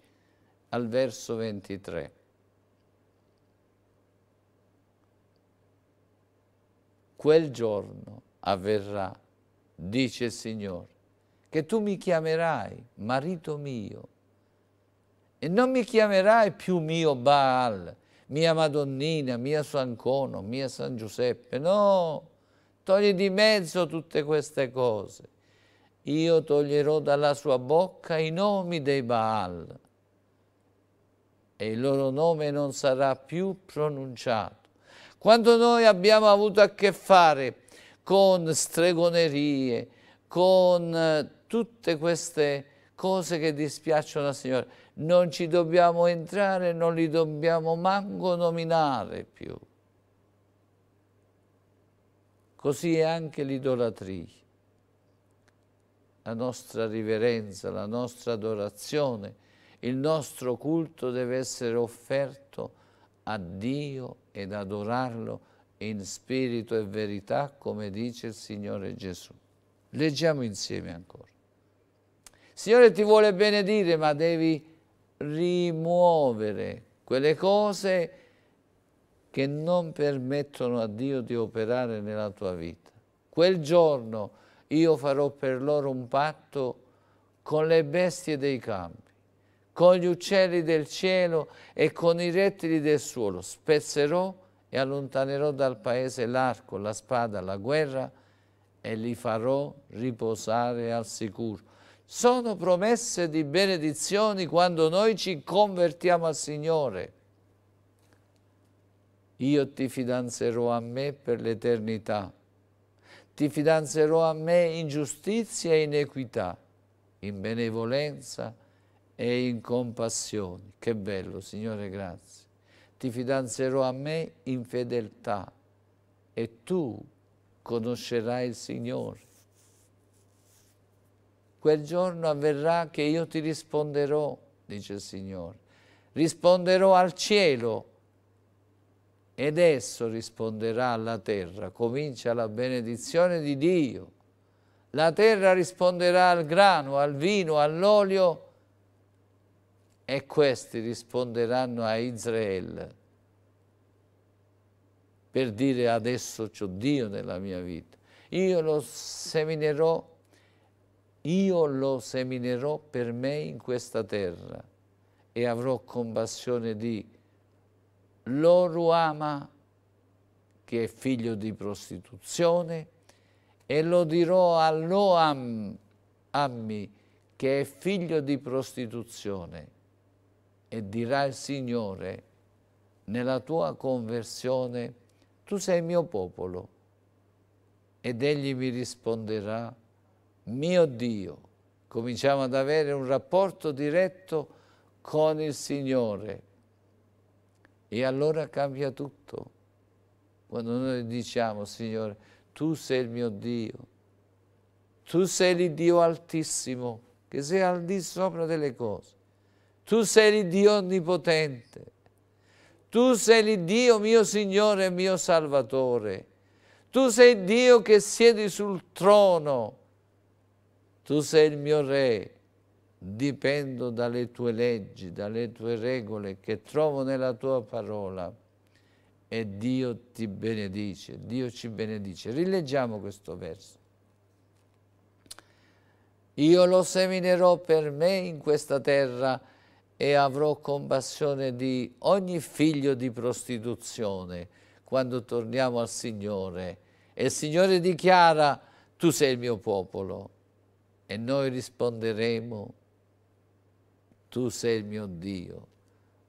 [SPEAKER 1] al verso 23. Quel giorno avverrà, dice il Signore, che tu mi chiamerai marito mio e non mi chiamerai più mio Baal, mia Madonnina, mia San Cono, mia San Giuseppe, no, togli di mezzo tutte queste cose. Io toglierò dalla sua bocca i nomi dei Baal e il loro nome non sarà più pronunciato. Quando noi abbiamo avuto a che fare con stregonerie, con eh, tutte queste cose che dispiacciono al Signore, non ci dobbiamo entrare, non li dobbiamo manco nominare più. Così è anche l'idolatria. La nostra riverenza, la nostra adorazione, il nostro culto deve essere offerto a Dio ed adorarlo in spirito e verità, come dice il Signore Gesù. Leggiamo insieme ancora. Il Signore ti vuole benedire, ma devi rimuovere quelle cose che non permettono a Dio di operare nella tua vita. Quel giorno io farò per loro un patto con le bestie dei campi con gli uccelli del cielo e con i rettili del suolo. Spezzerò e allontanerò dal paese l'arco, la spada, la guerra e li farò riposare al sicuro. Sono promesse di benedizioni quando noi ci convertiamo al Signore. Io ti fidanzerò a me per l'eternità. Ti fidanzerò a me in giustizia e in equità, in benevolenza e in compassione. Che bello, Signore, grazie. Ti fidanzerò a me in fedeltà e tu conoscerai il Signore. Quel giorno avverrà che io ti risponderò, dice il Signore. Risponderò al cielo ed esso risponderà alla terra. Comincia la benedizione di Dio. La terra risponderà al grano, al vino, all'olio e questi risponderanno a Israele per dire adesso c'ho Dio nella mia vita. Io lo seminerò, io lo seminerò per me in questa terra e avrò compassione di Loruama, che è figlio di prostituzione, e lo dirò a Loam, Ammi, che è figlio di prostituzione e dirà il Signore nella tua conversione, tu sei mio popolo. Ed egli mi risponderà, mio Dio. Cominciamo ad avere un rapporto diretto con il Signore. E allora cambia tutto. Quando noi diciamo, Signore, tu sei il mio Dio, tu sei l'Iddio altissimo, che sei al di sopra delle cose. Tu sei il Dio Onnipotente, tu sei il Dio mio Signore e mio Salvatore, tu sei il Dio che siedi sul trono, tu sei il mio Re, dipendo dalle tue leggi, dalle tue regole che trovo nella tua parola e Dio ti benedice, Dio ci benedice. Rileggiamo questo verso. Io lo seminerò per me in questa terra e avrò compassione di ogni figlio di prostituzione quando torniamo al Signore. E il Signore dichiara, tu sei il mio popolo. E noi risponderemo, tu sei il mio Dio.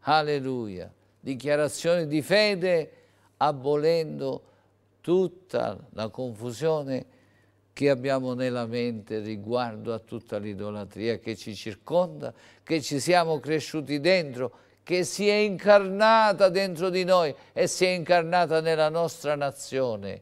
[SPEAKER 1] Alleluia. Dichiarazione di fede abolendo tutta la confusione che abbiamo nella mente riguardo a tutta l'idolatria che ci circonda, che ci siamo cresciuti dentro, che si è incarnata dentro di noi e si è incarnata nella nostra nazione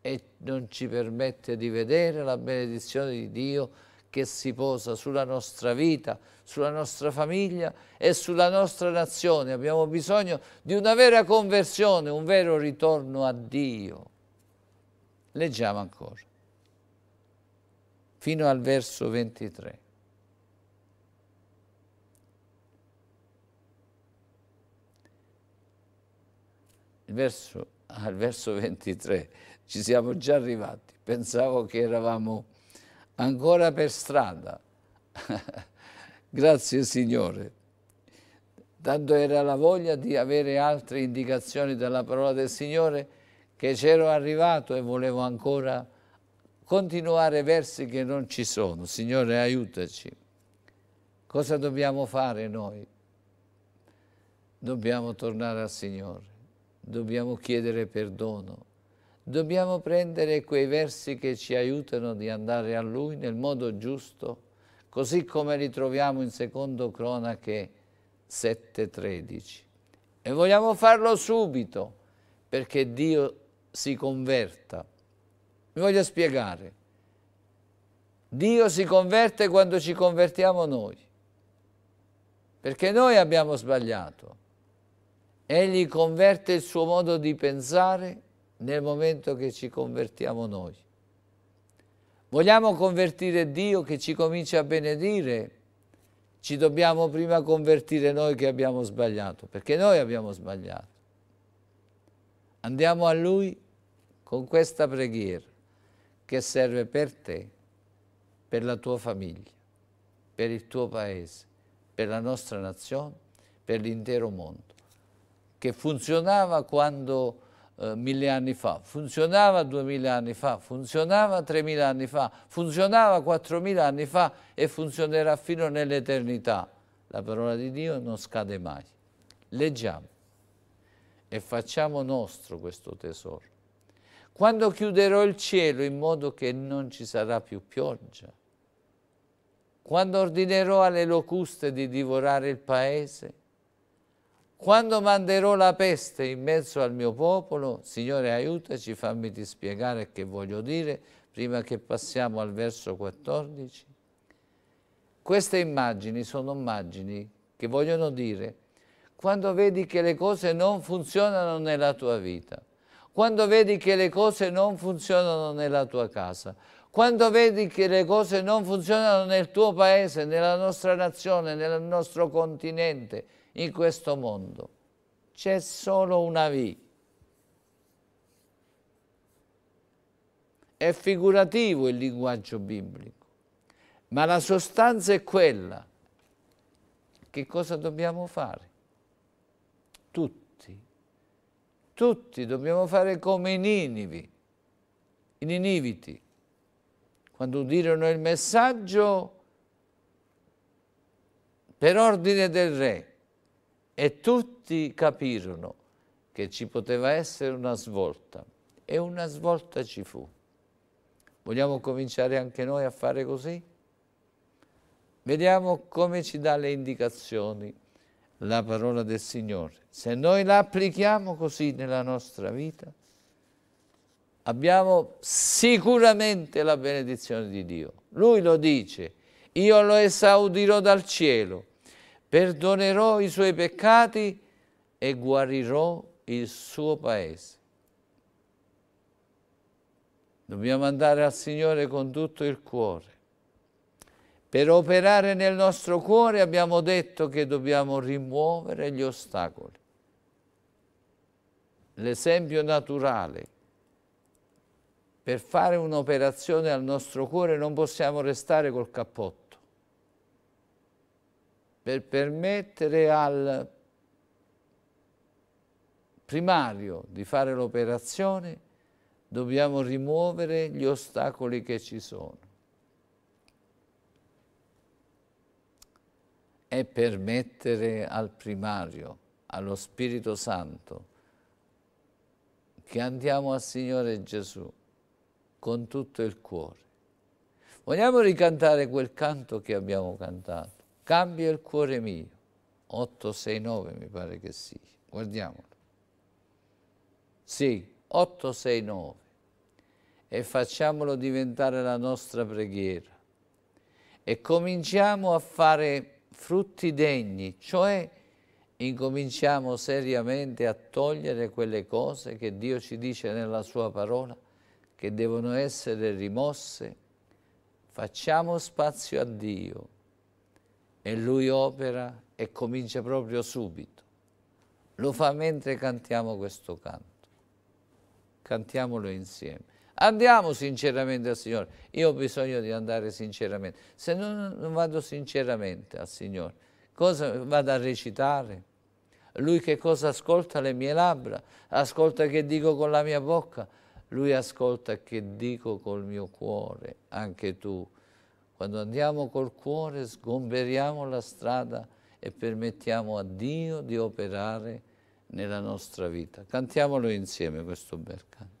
[SPEAKER 1] e non ci permette di vedere la benedizione di Dio che si posa sulla nostra vita, sulla nostra famiglia e sulla nostra nazione. Abbiamo bisogno di una vera conversione, un vero ritorno a Dio. Leggiamo ancora fino al verso 23. Verso, al verso 23 ci siamo già arrivati, pensavo che eravamo ancora per strada. Grazie Signore. Tanto era la voglia di avere altre indicazioni dalla parola del Signore che c'ero arrivato e volevo ancora continuare versi che non ci sono. Signore, aiutaci. Cosa dobbiamo fare noi? Dobbiamo tornare al Signore, dobbiamo chiedere perdono, dobbiamo prendere quei versi che ci aiutano di andare a Lui nel modo giusto, così come li troviamo in secondo Cronache 7,13. E vogliamo farlo subito, perché Dio si converta mi voglio spiegare. Dio si converte quando ci convertiamo noi, perché noi abbiamo sbagliato. Egli converte il suo modo di pensare nel momento che ci convertiamo noi. Vogliamo convertire Dio che ci comincia a benedire? Ci dobbiamo prima convertire noi che abbiamo sbagliato, perché noi abbiamo sbagliato. Andiamo a Lui con questa preghiera che serve per te, per la tua famiglia, per il tuo paese, per la nostra nazione, per l'intero mondo, che funzionava quando eh, mille anni fa, funzionava duemila anni fa, funzionava tremila anni fa, funzionava quattromila anni fa e funzionerà fino nell'eternità. La parola di Dio non scade mai. Leggiamo e facciamo nostro questo tesoro quando chiuderò il cielo in modo che non ci sarà più pioggia, quando ordinerò alle locuste di divorare il paese, quando manderò la peste in mezzo al mio popolo, Signore aiutaci, fammi spiegare che voglio dire prima che passiamo al verso 14. Queste immagini sono immagini che vogliono dire quando vedi che le cose non funzionano nella tua vita, quando vedi che le cose non funzionano nella tua casa, quando vedi che le cose non funzionano nel tuo paese, nella nostra nazione, nel nostro continente, in questo mondo. C'è solo una V. È figurativo il linguaggio biblico, ma la sostanza è quella. Che cosa dobbiamo fare? Tutti tutti dobbiamo fare come i ninivi, i niniviti. Quando udirono il messaggio per ordine del re e tutti capirono che ci poteva essere una svolta e una svolta ci fu. Vogliamo cominciare anche noi a fare così? Vediamo come ci dà le indicazioni la parola del Signore. Se noi la applichiamo così nella nostra vita, abbiamo sicuramente la benedizione di Dio. Lui lo dice, io lo esaudirò dal cielo, perdonerò i suoi peccati e guarirò il suo paese. Dobbiamo andare al Signore con tutto il cuore, per operare nel nostro cuore abbiamo detto che dobbiamo rimuovere gli ostacoli. L'esempio naturale. Per fare un'operazione al nostro cuore non possiamo restare col cappotto. Per permettere al primario di fare l'operazione dobbiamo rimuovere gli ostacoli che ci sono. è permettere al primario, allo Spirito Santo, che andiamo al Signore Gesù con tutto il cuore. Vogliamo ricantare quel canto che abbiamo cantato. Cambia il cuore mio. 869 mi pare che sia. Guardiamolo. Sì, 869. E facciamolo diventare la nostra preghiera. E cominciamo a fare frutti degni, cioè incominciamo seriamente a togliere quelle cose che Dio ci dice nella sua parola, che devono essere rimosse. Facciamo spazio a Dio e Lui opera e comincia proprio subito. Lo fa mentre cantiamo questo canto. Cantiamolo insieme. Andiamo sinceramente al Signore. Io ho bisogno di andare sinceramente. Se non, non vado sinceramente al Signore, cosa vado a recitare? Lui che cosa ascolta? Le mie labbra. Ascolta che dico con la mia bocca. Lui ascolta che dico col mio cuore, anche tu. Quando andiamo col cuore sgomberiamo la strada e permettiamo a Dio di operare nella nostra vita. Cantiamolo insieme questo bel canto.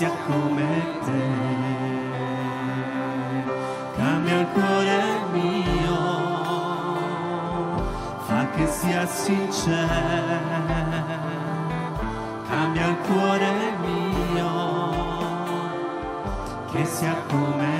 [SPEAKER 2] sia come te. Cambia il cuore mio, fa che sia sincero. Cambia il cuore mio, che sia come te.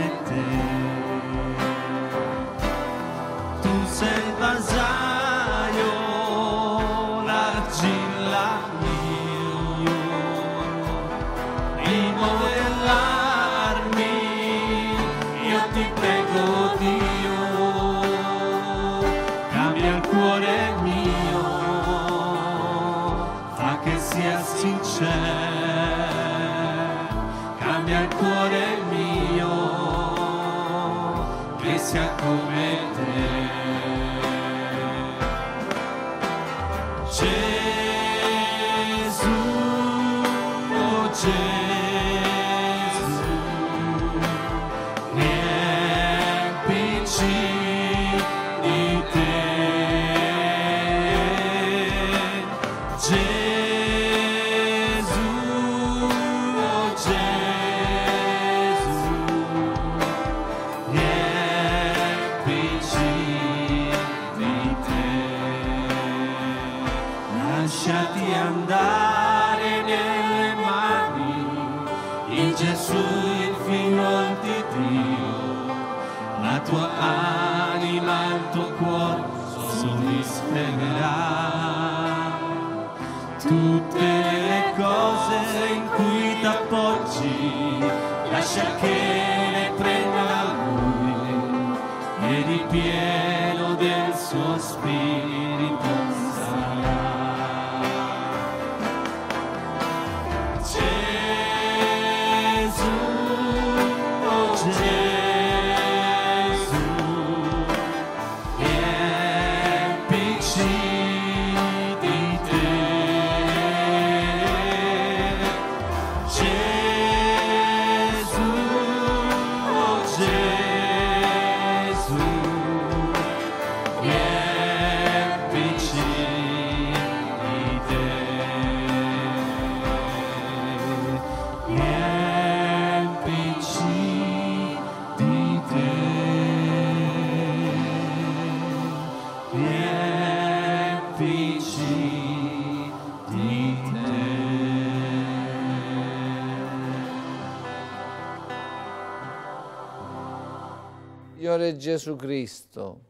[SPEAKER 1] Signore Gesù Cristo,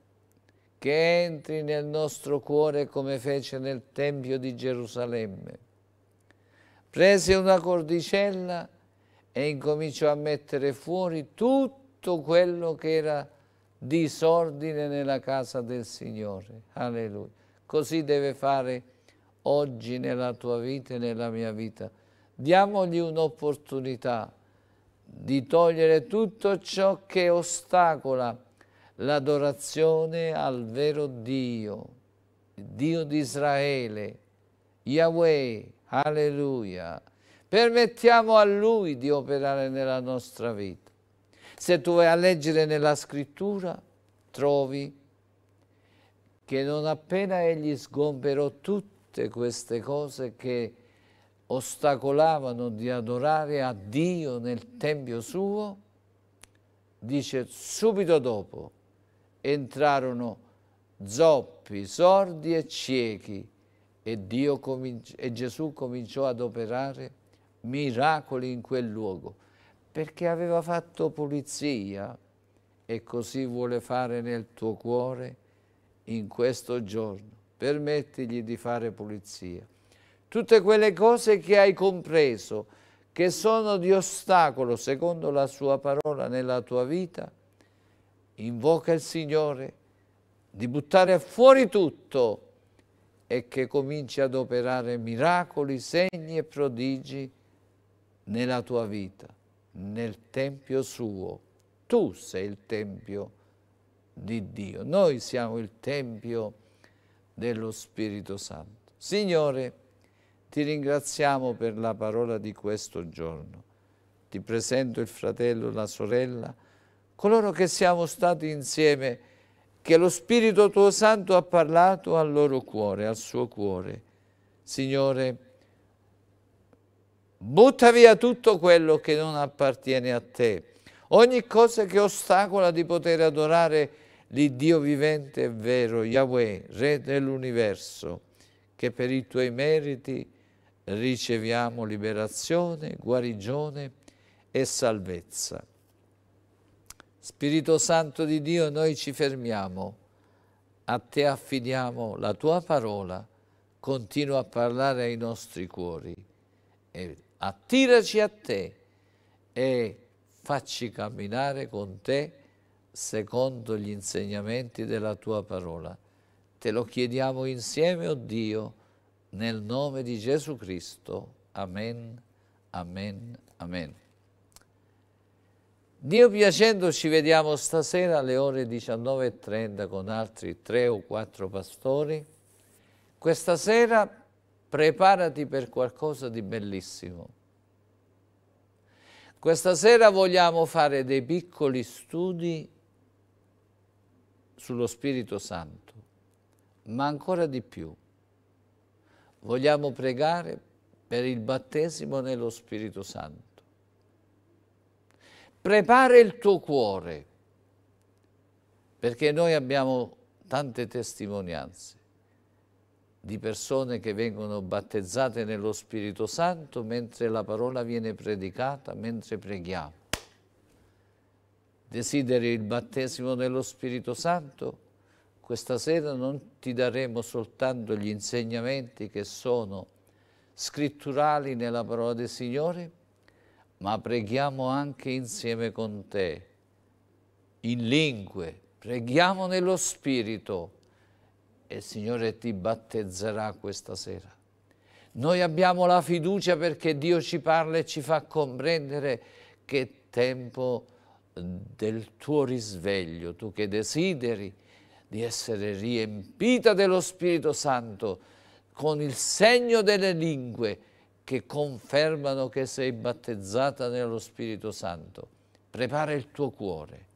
[SPEAKER 1] che entri nel nostro cuore come fece nel Tempio di Gerusalemme. Prese una cordicella e incominciò a mettere fuori tutto quello che era disordine nella casa del Signore. Alleluia. Così deve fare oggi nella tua vita e nella mia vita. Diamogli un'opportunità di togliere tutto ciò che ostacola l'adorazione al vero Dio, Dio di Israele, Yahweh, alleluia. Permettiamo a Lui di operare nella nostra vita. Se tu vai a leggere nella scrittura, trovi che non appena Egli sgomberò tutte queste cose che ostacolavano di adorare a Dio nel Tempio suo, dice subito dopo entrarono zoppi, sordi e ciechi e, e Gesù cominciò ad operare miracoli in quel luogo perché aveva fatto pulizia e così vuole fare nel tuo cuore in questo giorno. Permettigli di fare pulizia tutte quelle cose che hai compreso, che sono di ostacolo secondo la sua parola nella tua vita, invoca il Signore di buttare fuori tutto e che cominci ad operare miracoli, segni e prodigi nella tua vita, nel Tempio suo. Tu sei il Tempio di Dio, noi siamo il Tempio dello Spirito Santo. Signore, ti ringraziamo per la parola di questo giorno. Ti presento il fratello, la sorella, coloro che siamo stati insieme, che lo Spirito tuo Santo ha parlato al loro cuore, al suo cuore. Signore, butta via tutto quello che non appartiene a te, ogni cosa che ostacola di poter adorare l'Iddio vivente e vero, Yahweh, Re dell'universo, che per i tuoi meriti riceviamo liberazione, guarigione e salvezza. Spirito Santo di Dio, noi ci fermiamo, a Te affidiamo la Tua parola, continua a parlare ai nostri cuori e attiraci a Te e facci camminare con Te secondo gli insegnamenti della Tua parola. Te lo chiediamo insieme, oh Dio, nel nome di Gesù Cristo. Amen, amen, amen. Dio piacendo ci vediamo stasera alle ore 19.30 con altri tre o quattro pastori. Questa sera preparati per qualcosa di bellissimo. Questa sera vogliamo fare dei piccoli studi sullo Spirito Santo, ma ancora di più Vogliamo pregare per il battesimo nello Spirito Santo. Prepara il tuo cuore, perché noi abbiamo tante testimonianze di persone che vengono battezzate nello Spirito Santo mentre la parola viene predicata, mentre preghiamo. Desideri il battesimo nello Spirito Santo? Questa sera non ti daremo soltanto gli insegnamenti che sono scritturali nella parola del Signore, ma preghiamo anche insieme con te, in lingue, preghiamo nello Spirito e il Signore ti battezzerà questa sera. Noi abbiamo la fiducia perché Dio ci parla e ci fa comprendere che è tempo del tuo risveglio, tu che desideri di essere riempita dello Spirito Santo con il segno delle lingue che confermano che sei battezzata nello Spirito Santo. Prepara il tuo cuore.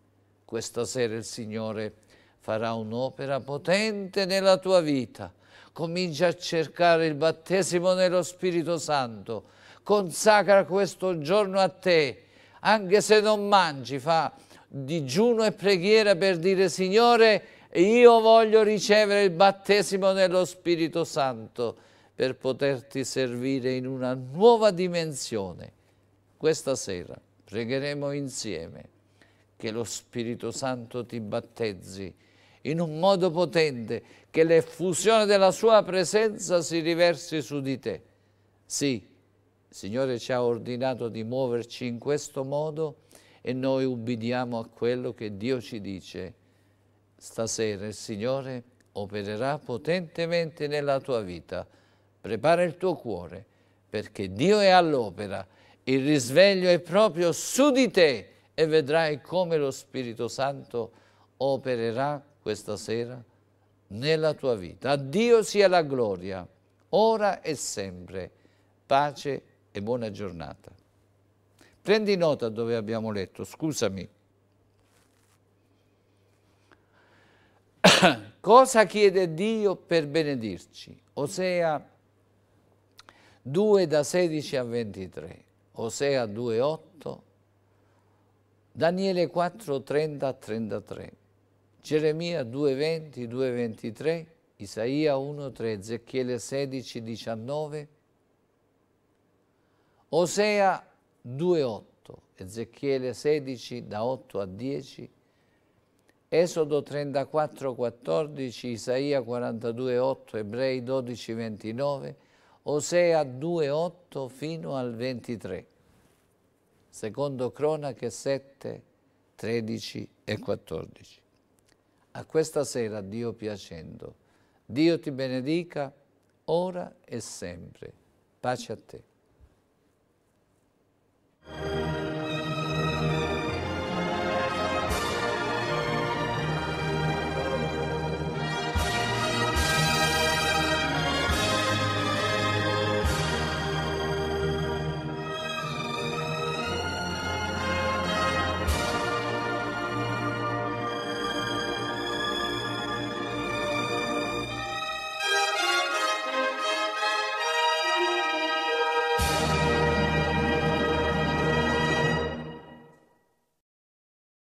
[SPEAKER 1] Questa sera il Signore farà un'opera potente nella tua vita. Comincia a cercare il battesimo nello Spirito Santo. Consacra questo giorno a te. Anche se non mangi, fa digiuno e preghiera per dire Signore io voglio ricevere il battesimo nello Spirito Santo per poterti servire in una nuova dimensione. Questa sera pregheremo insieme che lo Spirito Santo ti battezzi in un modo potente, che l'effusione della sua presenza si riversi su di te. Sì, il Signore ci ha ordinato di muoverci in questo modo e noi ubbidiamo a quello che Dio ci dice Stasera il Signore opererà potentemente nella tua vita. Prepara il tuo cuore, perché Dio è all'opera. Il risveglio è proprio su di te e vedrai come lo Spirito Santo opererà questa sera nella tua vita. A Dio sia la gloria, ora e sempre. Pace e buona giornata. Prendi nota dove abbiamo letto, scusami. Cosa chiede Dio per benedirci? Osea 2 da 16 a 23, Osea 2, 8, Daniele 4, 30 a 33, Geremia 2, 20, 2, 23, Isaia 1, 3, Ezechiele 16, 19, Osea 2, 8, Ezechiele 16 da 8 a 10, Esodo 34, 14, Isaia 42, 8, Ebrei 12, 29, Osea 2, 8 fino al 23, secondo Cronache 7, 13 e 14. A questa sera Dio piacendo, Dio ti benedica ora e sempre. Pace a te.